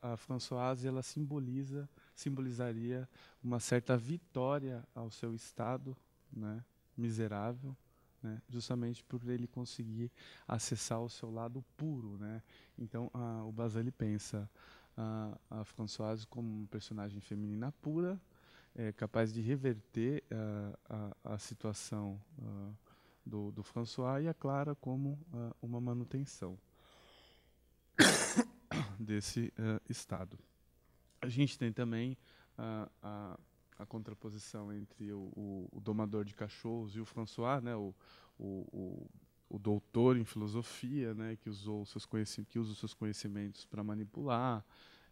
a, a Françoise ela simboliza, simbolizaria uma certa vitória ao seu estado, né, miserável. Né, justamente por ele conseguir acessar o seu lado puro, né? Então a, o Basile pensa a, a Françoise como uma personagem feminina pura, é, capaz de reverter a, a situação do, do, François e é a Clara como uma manutenção desse eh, estado. A gente tem também a a contraposição entre o, o, o, domador de cachorros e o François, né, o, o, o doutor em filosofia, né, que usou seus que usa os seus conhecimentos para manipular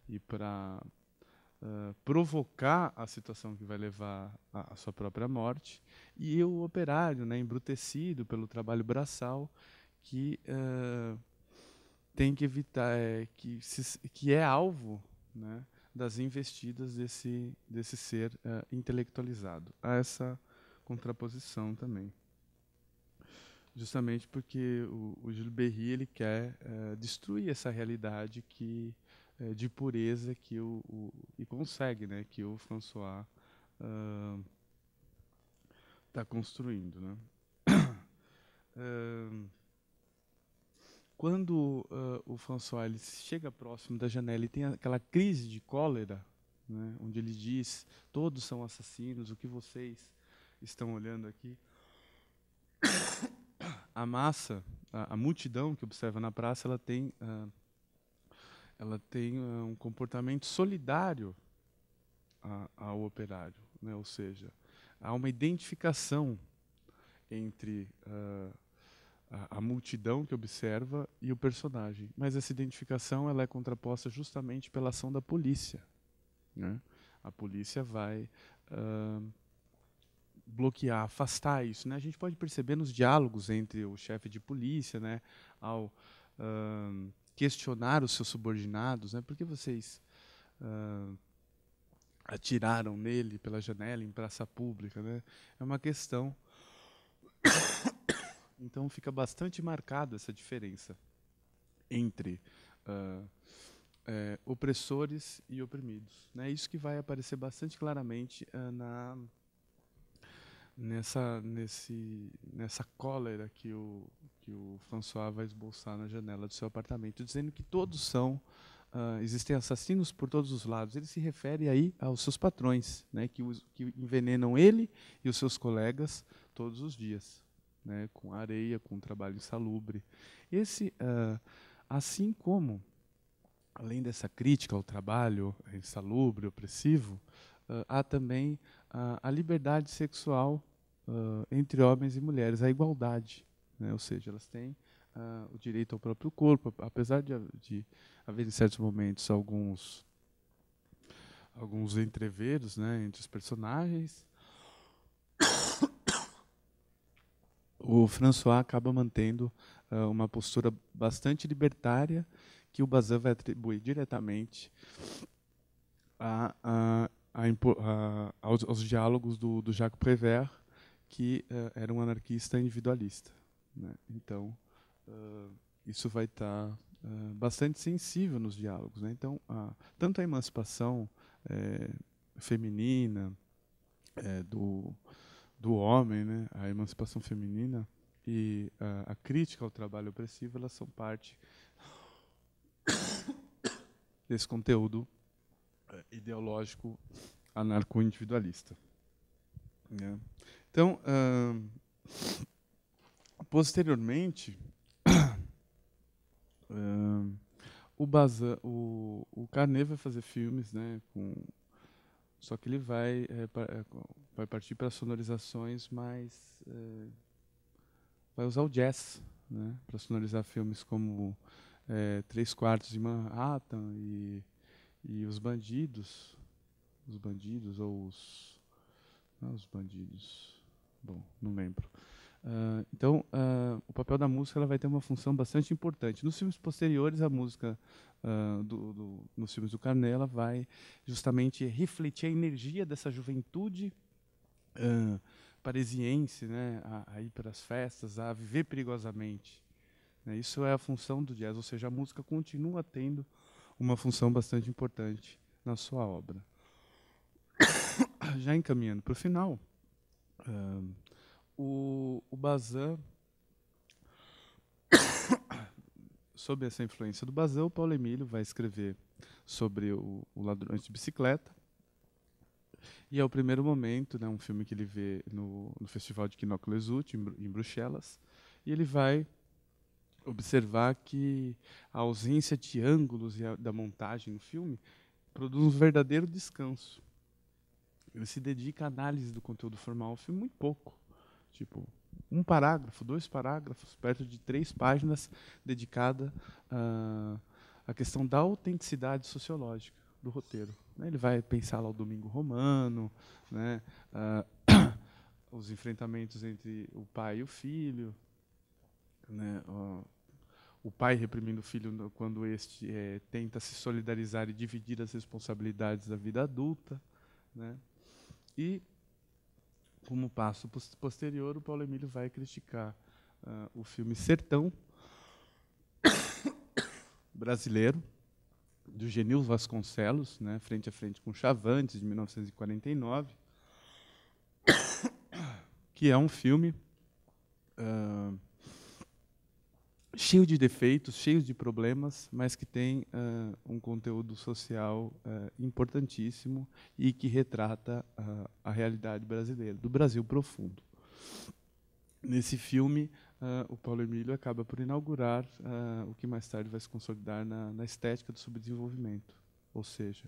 e para uh, ah, provocar a situação que vai levar à sua própria morte, e o operário, né, embrutecido pelo trabalho braçal, que uh, tem que evitar, é, que, se, que é alvo, né, das investidas desse, desse ser uh, intelectualizado. Há essa contraposição também. Justamente porque o, o Gilles Berry ele quer uh, destruir essa realidade que uh, de pureza que o, o, e consegue, né, que o François está ah, construindo, né? quando uh, o François chega próximo da janela e tem aquela crise de cólera, né, onde ele diz: Todos são assassinos, o que vocês estão olhando aqui? A massa, a, a multidão que observa na praça, ela tem, uh, ela tem uh, um comportamento solidário a, ao operário, né, ou seja, há uma identificação entre a, multidão que observa e o personagem. Mas essa identificação ela é contraposta justamente pela ação da polícia. Né? A polícia vai uh, bloquear, afastar isso. Né? A gente pode perceber nos diálogos entre o chefe de polícia, né, ao uh, questionar os seus subordinados, né, por que vocês uh, atiraram nele pela janela em praça pública? Né? É uma questão então fica bastante marcada essa diferença entre uh, é, opressores e oprimidos. É né? isso que vai aparecer bastante claramente uh, na nessa nesse nessa cólera que o que o François vai esboçar na janela do seu apartamento, dizendo que todos são uh, existem assassinos por todos os lados. Ele se refere aí aos seus patrões, né, que, os, que envenenam ele e os seus colegas todos os dias né, com areia, com trabalho insalubre. Esse, uh, assim como, além dessa crítica ao trabalho insalubre, opressivo, uh, há também uh, a liberdade sexual entre homens e mulheres, a igualdade, né, ou seja, elas têm o direito ao próprio corpo, apesar de, de haver em certos momentos alguns alguns entreveros né, entre os personagens, o François acaba mantendo uh, uma postura bastante libertária que o Bazin vai atribuir diretamente a, a, a, aos, aos, diálogos do, do, Jacques Prévert, que uh, era um anarquista individualista. Né? Então, uh, isso vai estar tá, bastante sensível nos diálogos. Né? Então, tanto a emancipação eh, feminina eh, do do homem, né, a emancipação feminina e a, a crítica ao trabalho opressivo, elas são parte desse conteúdo eh, ideológico anarco-individualista. Né. Então, uh, posteriormente, uh, o, Bazin, o, o Carnet vai fazer filmes né, com só que ele vai, é, vai partir para sonorizações mais. É, vai usar o jazz né, para sonorizar filmes como é, Três Quartos de Manhattan e, e Os Bandidos. Os Bandidos ou os. Não, é os Bandidos. Bom, não lembro. Uh, então, uh, o papel da música ela vai ter uma função bastante importante. Nos filmes posteriores, a música uh, do, do, nos filmes do Carnella vai justamente refletir a energia dessa juventude parisiense, né, a, a ir para as festas, a viver perigosamente. Né. Isso é a função do jazz, ou seja, a música continua tendo uma função bastante importante na sua obra. Já encaminhando para o final. Uh, o, o Bazin, sob essa influência do Bazan, o Paulo Emílio vai escrever sobre o, o ladrão de bicicleta. E é o primeiro momento, né, um filme que ele vê no, no Festival de Quinóculo em, em Bruxelas, e ele vai observar que a ausência de ângulos e a, da montagem no filme produz um verdadeiro descanso. Ele se dedica à análise do conteúdo formal, o filme muito pouco. Tipo, um parágrafo, dois parágrafos, perto de três páginas dedicada ah, à, questão da autenticidade sociológica do roteiro. Né? Ele vai pensar lá o domingo romano, né, ah, os enfrentamentos entre o pai e o filho, né, o, o pai reprimindo o filho quando este é, tenta se solidarizar e dividir as responsabilidades da vida adulta, né, e como passo posterior, o Paulo Emílio vai criticar uh, o filme Sertão brasileiro, do Genil Vasconcelos, né, frente a frente com Chavantes, de 1949, que é um filme uh, cheio de defeitos, cheio de problemas, mas que tem uh, um conteúdo social uh, importantíssimo e que retrata uh, a realidade brasileira, do Brasil profundo. Nesse filme, o Paulo Emílio acaba por inaugurar o que mais tarde vai se consolidar na, na estética do subdesenvolvimento, ou seja,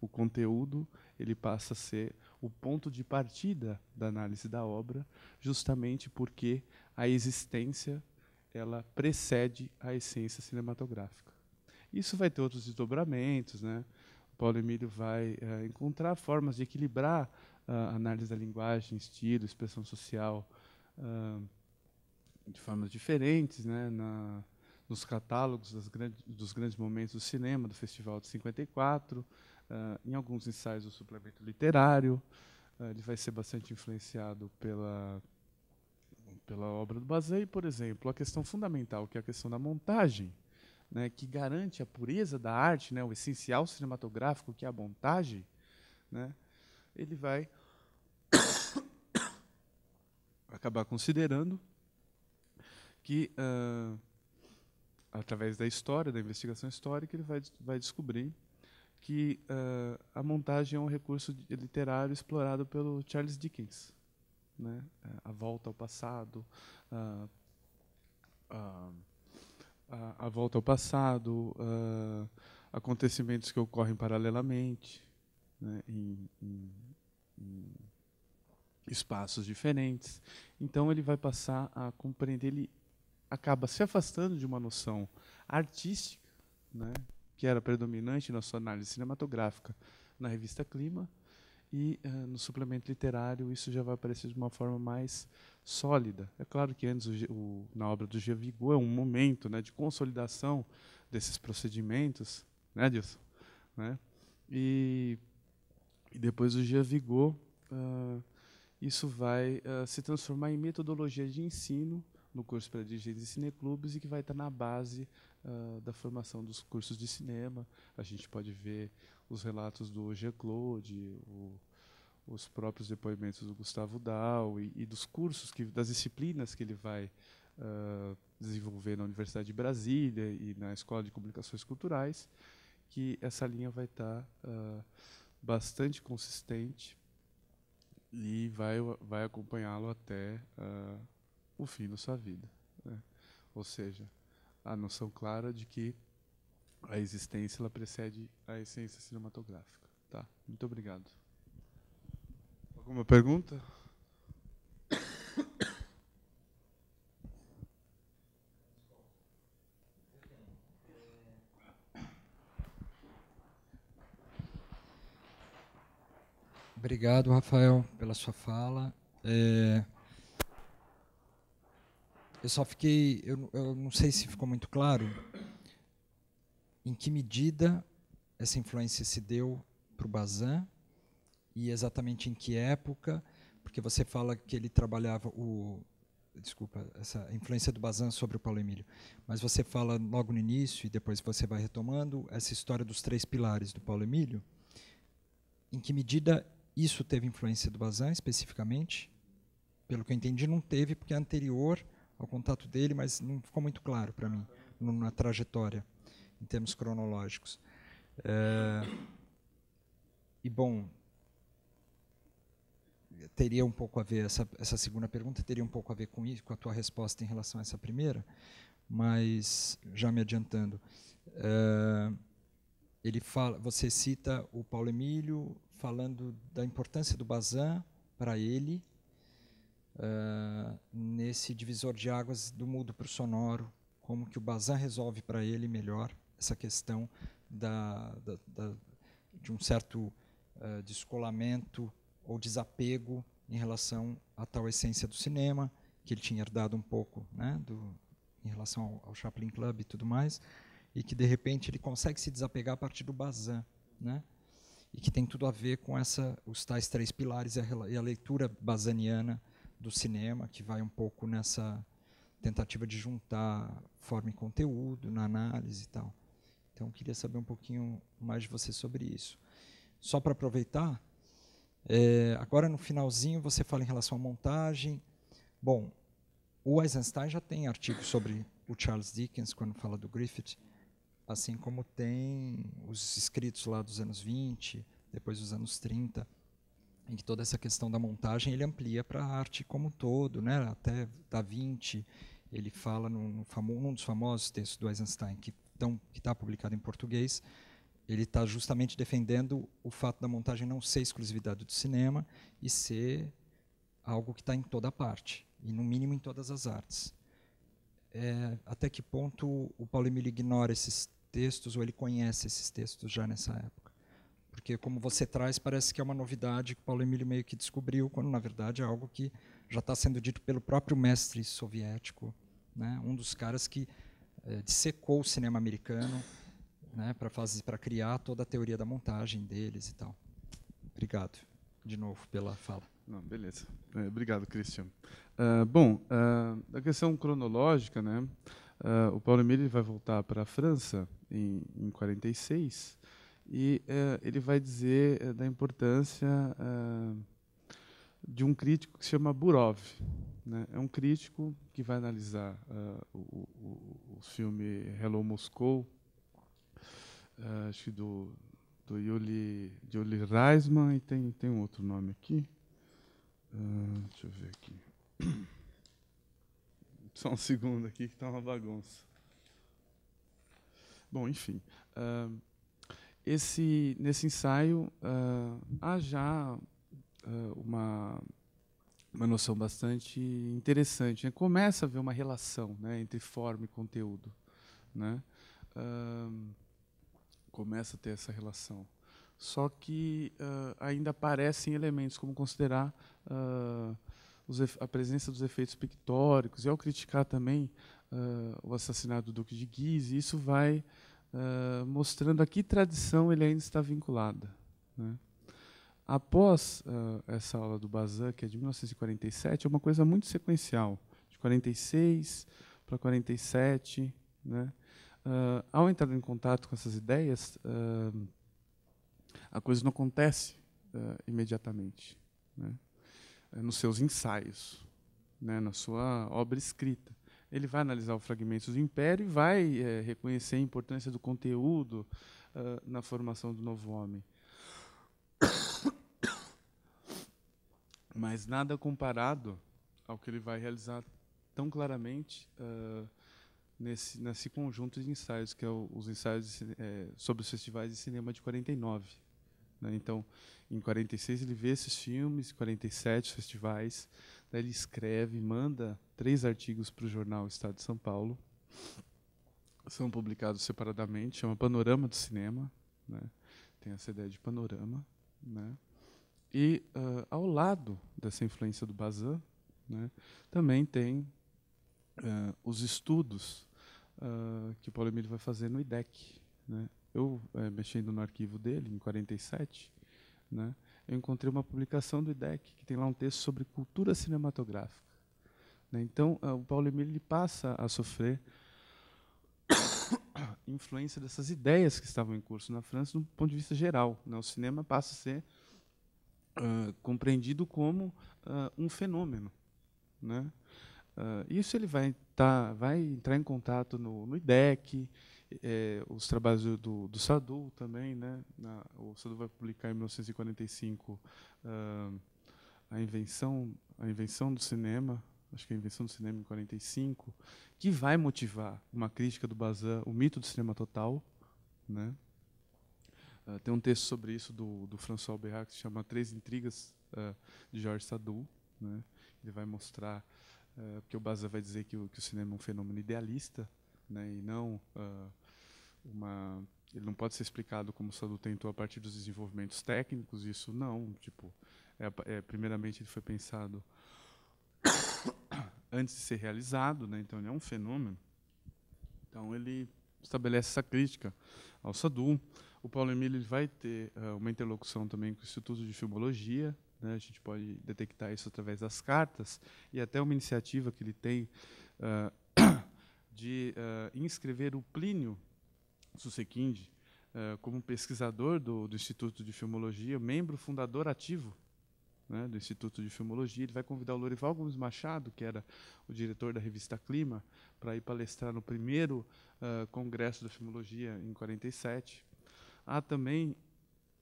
o conteúdo ele passa a ser o ponto de partida da análise da obra, justamente porque a existência ela precede a essência cinematográfica. Isso vai ter outros desdobramentos, né? O Paulo Emílio vai eh, encontrar formas de equilibrar a análise da linguagem, estilo, expressão social de formas diferentes, né? Na, nos catálogos grandes, dos grandes momentos do cinema, do Festival de 54, em alguns ensaios do suplemento literário. ele vai ser bastante influenciado pela pela obra do Bazei, por exemplo, a questão fundamental, que é a questão da montagem, né, que garante a pureza da arte, né, o essencial cinematográfico, que é a montagem, né, ele vai acabar considerando que, uh, através da história, da investigação histórica, ele vai, vai descobrir que uh, a montagem é um recurso literário explorado pelo Charles Dickens né? É, a volta ao passado, a, a volta ao passado, acontecimentos que ocorrem paralelamente, né? em, em, em espaços diferentes. Então ele vai passar a compreender, ele acaba se afastando de uma noção artística, né, que era predominante na sua análise cinematográfica na revista Clima, e uh, no suplemento literário isso já vai aparecer de uma forma mais sólida. É claro que antes, o, o, na obra do Gia Vigo, é um momento né, de consolidação desses procedimentos, né, Dilson? Né? E, e depois do Gia Vigo, uh, isso vai uh, se transformar em metodologia de ensino no curso para dirigentes e cineclubes e que vai estar na base ah, da formação dos cursos de cinema. A gente pode ver os relatos do Jean-Claude, os próprios depoimentos do Gustavo Dal e, e, dos cursos, que, das disciplinas que ele vai uh, desenvolver na Universidade de Brasília e na Escola de Comunicações Culturais, que essa linha vai estar tá, uh, bastante consistente e vai, vai acompanhá-lo até uh, o fim da sua vida. Né? Ou seja, a noção clara de que a existência ela precede a essência cinematográfica. Tá? Muito obrigado. Alguma pergunta? Obrigado, Rafael, pela sua fala. É, eu só fiquei. Eu, eu não sei se ficou muito claro em que medida essa influência se deu para o Bazan e exatamente em que época, porque você fala que ele trabalhava o desculpa essa influência do Bazan sobre o Paulo Emílio, mas você fala logo no início e depois você vai retomando essa história dos três pilares do Paulo Emílio. Em que medida isso teve influência do Bazan, especificamente? Pelo que eu entendi, não teve porque é anterior ao contato dele, mas não ficou muito claro para mim na trajetória, em termos cronológicos. É, e bom, teria um pouco a ver essa, essa segunda pergunta teria um pouco a ver com isso, com a tua resposta em relação a essa primeira, mas já me adiantando, é, ele fala, você cita o Paulo Emílio falando da importância do Bazan para ele uh, nesse divisor de águas do mudo para o sonoro, como que o Bazan resolve para ele melhor essa questão da, da, da, de um certo uh, descolamento ou desapego em relação à tal essência do cinema, que ele tinha herdado um pouco né, do, em relação ao, ao Chaplin Club e tudo mais, e que de repente ele consegue se desapegar a partir do Bazan, né? e que tem tudo a ver com essa, os tais três pilares e a, e a leitura bazaniana do cinema, que vai um pouco nessa tentativa de juntar forma e conteúdo na análise e tal. Então, queria saber um pouquinho mais de você sobre isso. Só para aproveitar, é, agora no finalzinho você fala em relação à montagem. Bom, o Eisenstein já tem artigos sobre o Charles Dickens quando fala do Griffith, assim como tem os escritos lá dos anos 20, depois dos anos 30 em que toda essa questão da montagem ele amplia para a arte como um todo, né? até Da Vinci, ele fala num, num dos famosos textos do Eisenstein, que está publicado em português, ele está justamente defendendo o fato da montagem não ser exclusividade do cinema e ser algo que está em toda parte, e no mínimo em todas as artes. É, até que ponto o Paulo Emílio ignora esses textos ou ele conhece esses textos já nessa época? Porque, como você traz, parece que é uma novidade que Paulo Emílio meio que descobriu, quando, na verdade, é algo que já está sendo dito pelo próprio mestre soviético, né? um dos caras que é, dissecou o cinema americano né? para criar toda a teoria da montagem deles e tal. Obrigado, de novo, pela fala. Não, beleza. É, obrigado, Christian. Uh, bom, uh, a questão cronológica, né? Uh, o Paulo Emílio vai voltar para a França em, em 46 e uh, ele vai dizer uh, da importância uh, de um crítico que se chama Burov. Né? É um crítico que vai analisar o, o, o, filme Hello Moscou, acho que do, do Yuli, Yuli Reisman, e tem, tem um outro nome aqui. deixa eu ver aqui. Só um segundo aqui que está uma bagunça. Bom, enfim. Uh, esse, nesse ensaio uh, há já uh, uma, uma noção bastante interessante. Né? Começa a haver uma relação né, entre forma e conteúdo. Né? Uh, começa a ter essa relação. Só que ainda aparecem elementos como considerar a presença dos efeitos pictóricos e ao criticar também o assassinato do Duque de Guise, isso vai eh, mostrando a que tradição ele ainda está vinculado. Né? Após uh, essa aula do Bazin, que é de 1947, é uma coisa muito sequencial, de 46 para 47. Né? Uh, ao entrar em contato com essas ideias, uh, a coisa não acontece imediatamente né? nos seus ensaios, né? na sua obra escrita ele vai analisar o fragmentos do Império e vai é, reconhecer a importância do conteúdo uh, na formação do novo homem. Mas nada comparado ao que ele vai realizar tão claramente uh, nesse, nesse conjunto de ensaios, que é o, os ensaios de, é, sobre os festivais de cinema de 49. Né? Então, em 46 ele vê esses filmes, 47 festivais, Daí ele escreve, manda três artigos para o jornal Estado de São Paulo. São publicados separadamente, chama Panorama do Cinema. Né? Tem essa ideia de panorama. Né? E uh, ao lado dessa influência do Bazin, né, também tem uh, os estudos uh, que o Paulo Emílio vai fazer no IDEC. Né? Eu, eh, mexendo no arquivo dele, em 47, né, eu encontrei uma publicação do IDEC, que tem lá um texto sobre cultura cinematográfica. Né? Então, eh, o Paulo Emílio ele passa a sofrer influência dessas ideias que estavam em curso na França, do ponto de vista geral. Né? O cinema passa a ser uh, compreendido como uh, um fenômeno. Né? Uh, isso ele vai, tá, vai entrar em contato no, no IDEC, é, os trabalhos do, do, Sadu também, né? Na, o Sadu vai publicar em 1945 uh, ah, a invenção a invenção do cinema, acho que é a invenção do cinema em 45, que vai motivar uma crítica do Bazin, o mito do cinema total, né? Uh, tem um texto sobre isso do, do François Berrat que se chama Três Intrigas uh, de Georges Sadu, né? Ele vai mostrar porque o Bazin vai dizer que o, que o cinema é um fenômeno idealista, né? E não uh, uma ele não pode ser explicado como Sadu tentou a partir dos desenvolvimentos técnicos, isso não, tipo, é, é, primeiramente ele foi pensado antes de ser realizado, né? Então ele é um fenômeno. Então ele estabelece essa crítica ao Sadu. O Paulo Emílio ele vai ter uh, uma interlocução também com o Instituto de Filmologia, né? A gente pode detectar isso através das cartas e até uma iniciativa que ele tem uh, de uh, inscrever o Plínio Susequinde uh, eh, como pesquisador do, do, Instituto de Filmologia, membro fundador ativo né, do Instituto de Filmologia. Ele vai convidar o Lorival Gomes Machado, que era o diretor da revista Clima, para ir palestrar no primeiro uh, Congresso da Filmologia em 47. Há também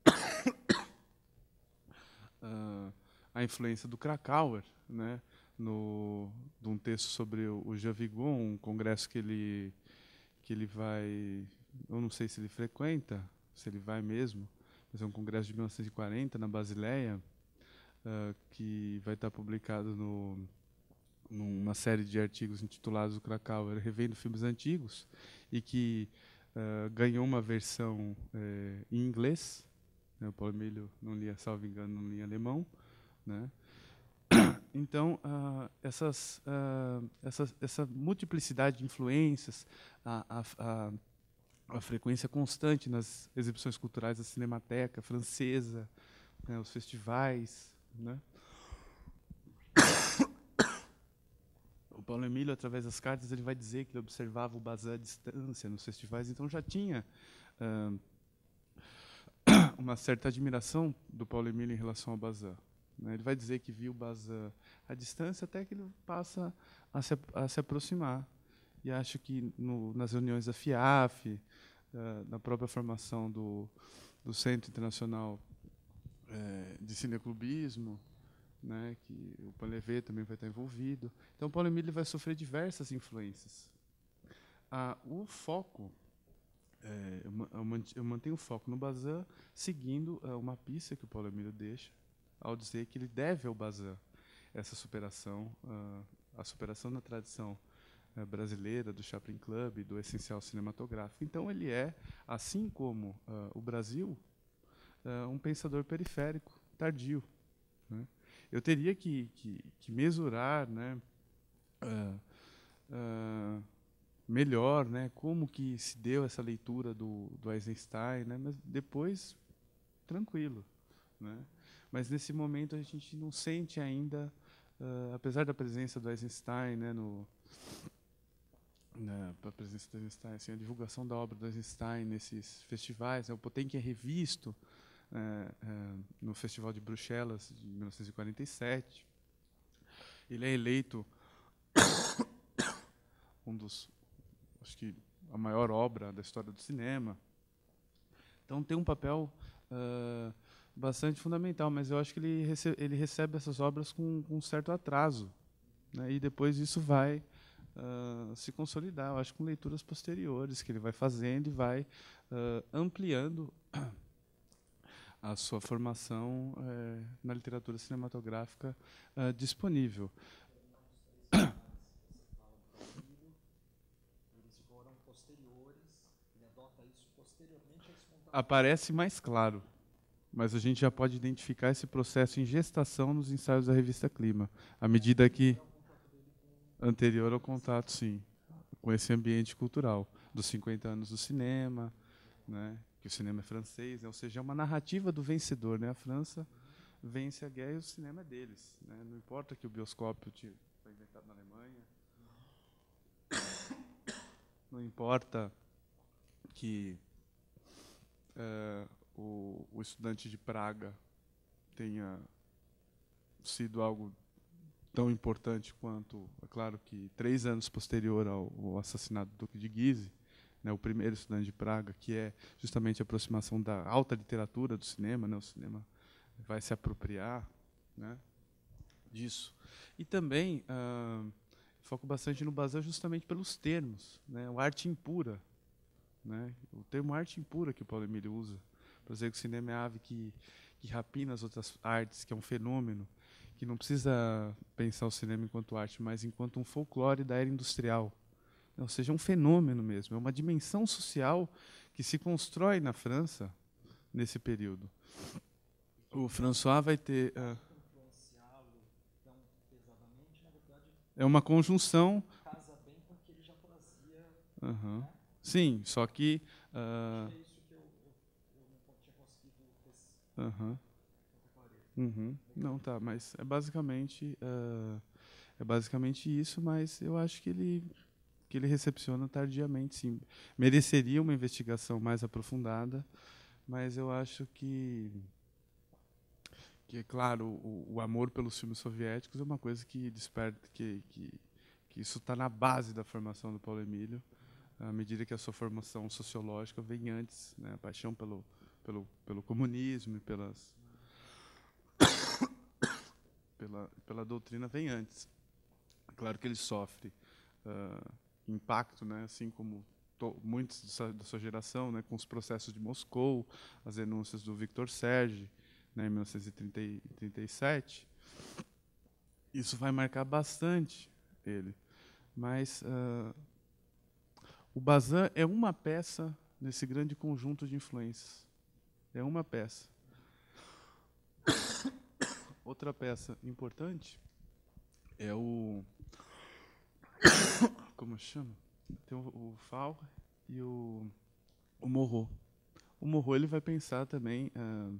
a influência do Krakauer, né? no, de um texto sobre o Javigon, um congresso que ele, que ele vai, eu não sei se ele frequenta, se ele vai mesmo, mas é um congresso de 1940 na Basileia, uh, que vai estar publicado no, numa série de artigos intitulados O Krakauer Revendo Filmes Antigos, e que uh, ganhou uma versão eh, em inglês, né, o Paulo Emílio não lia, salvo engano, não lia alemão, né? Então, uh, essas, uh, ah, essa, essa multiplicidade de influências, a, a, a, frequência constante nas exibições culturais da Cinemateca francesa, né, os festivais. Né? O Paulo Emílio, através das cartas, ele vai dizer que ele observava o Bazin à distância nos festivais, então já tinha uh, uma certa admiração do Paulo Emílio em relação ao Bazin. Né? Ele vai dizer que viu Bazan à distância até que ele passa a se, a se aproximar. E acho que no, nas reuniões da FIAF, na própria formação do, do Centro Internacional é, de Cineclubismo, né, que o Panlevé também vai estar envolvido. Então, Paulo Emílio vai sofrer diversas influências. Ah, o foco, é, eu, eu, mantenho o foco no Bazan, seguindo eh, uma pista que o Paulo Emílio deixa, ao dizer que ele deve ao Bazin essa superação, ah, a superação da tradição eh, brasileira, do Chaplin Club, do essencial cinematográfico. Então, ele é, assim como uh, o Brasil, uh, um pensador periférico, tardio. Né? Eu teria que, que, que mesurar né, uh, melhor né, como que se deu essa leitura do, do Eisenstein, né, mas depois, tranquilo. Né? mas nesse momento a gente não sente ainda, uh, apesar da presença do Eisenstein, né, no, na, a presença do Eisenstein, assim, a divulgação da obra do Eisenstein nesses festivais, né, o Potemkin é revisto uh, uh, no Festival de Bruxelas de 1947, ele é eleito um dos, acho que a maior obra da história do cinema. Então tem um papel uh, bastante fundamental, mas eu acho que ele recebe, ele recebe essas obras com, com um certo atraso, né? e depois isso vai uh, se consolidar, eu acho, com leituras posteriores que ele vai fazendo e vai uh, ampliando a sua formação uh, na literatura cinematográfica ah, disponível. Né? Aparece mais claro mas a gente já pode identificar esse processo em gestação nos ensaios da revista Clima, à medida que anterior ao contato, sim, com esse ambiente cultural dos 50 anos do cinema, né? Que o cinema é francês, né? ou seja, é uma narrativa do vencedor, né? A França vence a guerra e o cinema é deles, né? Não importa que o bioscópio foi inventado na Alemanha, não importa que eh, o, o estudante de Praga tenha sido algo tão importante quanto, é claro que três anos posterior ao, ao assassinato do Duque de Guise, né, o primeiro estudante de Praga, que é justamente a aproximação da alta literatura do cinema, né, o cinema vai se apropriar né, disso. E também ah, foco bastante no Bazin justamente pelos termos, né, o arte impura, né, o termo arte impura que o Paulo Emílio usa, para dizer que o cinema é ave que, que rapina as outras artes, que é um fenômeno, que não precisa pensar o cinema enquanto arte, mas enquanto um folclore da era industrial. Ou seja, é um fenômeno mesmo, é uma dimensão social que se constrói na França nesse período. O François vai ter. Uh, é uma conjunção. Casa bem que ele já fazia. Uhum. Né? Sim, só que. Uh, Uhum. Uhum. Não, tá, mas é basicamente uh, é basicamente isso, mas eu acho que ele que ele recepciona tardiamente, sim. Mereceria uma investigação mais aprofundada, mas eu acho que que é claro, o, o amor pelos filmes soviéticos é uma coisa que desperta que que, que isso está na base da formação do Paulo Emílio, à medida que a sua formação sociológica vem antes, né, a paixão pelo pelo, pelo comunismo e pelas pela, pela doutrina vem antes. Claro que ele sofre uh, impacto, né, assim como muitos da sua geração, né, com os processos de Moscou, as denúncias do Victor Serge, né, em 1937. Isso vai marcar bastante ele. Mas uh, o Bazin é uma peça nesse grande conjunto de influências. É uma peça. Outra peça importante é o. Como chama? Tem o, o Fal e o, o Morro. O Morro ele vai pensar também ah,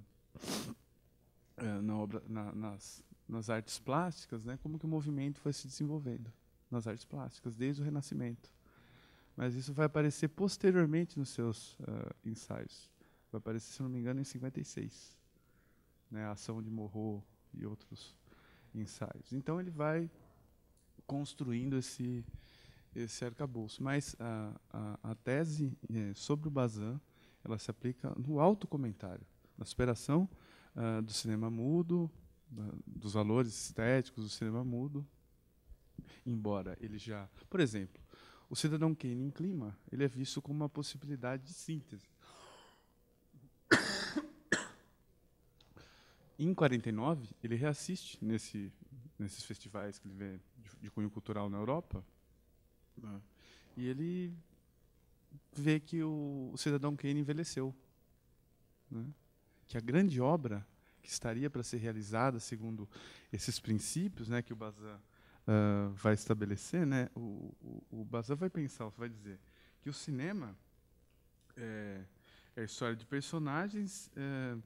ah, na obra, na, nas, nas artes plásticas, né? Como que o movimento foi se desenvolvendo nas artes plásticas desde o Renascimento. Mas isso vai aparecer posteriormente nos seus ah, ensaios vai aparecer, se não me engano, em 56. Né, a ação de Morro e outros ensaios. Então ele vai construindo esse, esse arcabouço. Mas a, a, a tese é, sobre o Bazan, ela se aplica no autocomentário, na superação uh, do cinema mudo, uh, dos valores estéticos do cinema mudo, embora ele já... Por exemplo, o Cidadão Kane em Clima ele é visto como uma possibilidade de síntese Em 49, ele reassiste nesse, nesses festivais que ele vê de, de cunho cultural na Europa. Né? E ele vê que o, o cidadão Kane envelheceu. Né? Que a grande obra que estaria para ser realizada segundo esses princípios né, que o Bazin uh, vai estabelecer, né, o, o, o, Bazin vai pensar, vai dizer que o cinema é, é a história de personagens. É,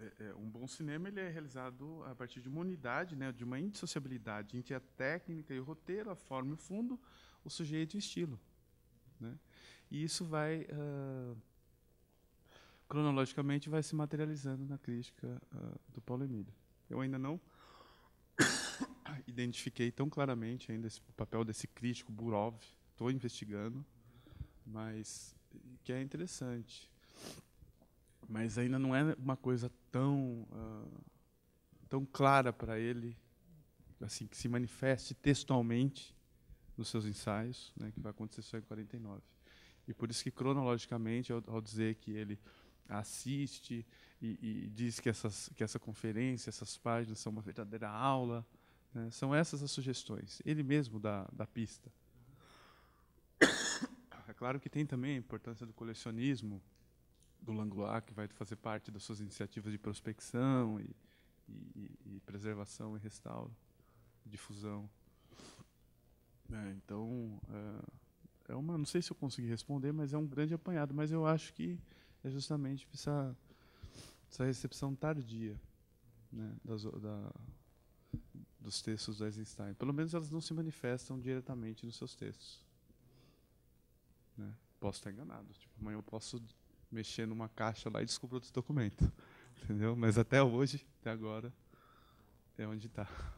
é, é, um bom cinema ele é realizado a partir de uma unidade, né, de uma indissociabilidade entre a técnica e o roteiro, a forma e o fundo, o sujeito e o estilo. Né? E isso vai, uh, cronologicamente, vai se materializando na crítica uh, do Paulo Emílio. Eu ainda não identifiquei tão claramente ainda esse, o papel desse crítico Burov, estou investigando, mas que é interessante mas ainda não é uma coisa tão uh, tão clara para ele, assim que se manifeste textualmente nos seus ensaios, né, que vai acontecer só em 49. E por isso que cronologicamente, ao, ao dizer que ele assiste e, e, diz que essas que essa conferência, essas páginas são uma verdadeira aula, né, são essas as sugestões. Ele mesmo dá, da pista. É claro que tem também a importância do colecionismo do Langlois, que vai fazer parte das suas iniciativas de prospecção e, e, e preservação e restauro, difusão. É, então, é, é uma, não sei se eu consegui responder, mas é um grande apanhado. Mas eu acho que é justamente essa, essa recepção tardia né, das, da, dos textos do Eisenstein. Pelo menos elas não se manifestam diretamente nos seus textos. Né? Posso estar enganado. Tipo, amanhã eu posso mexer numa caixa lá e descobrir outro documento. Entendeu? Mas até hoje, até agora, é onde está.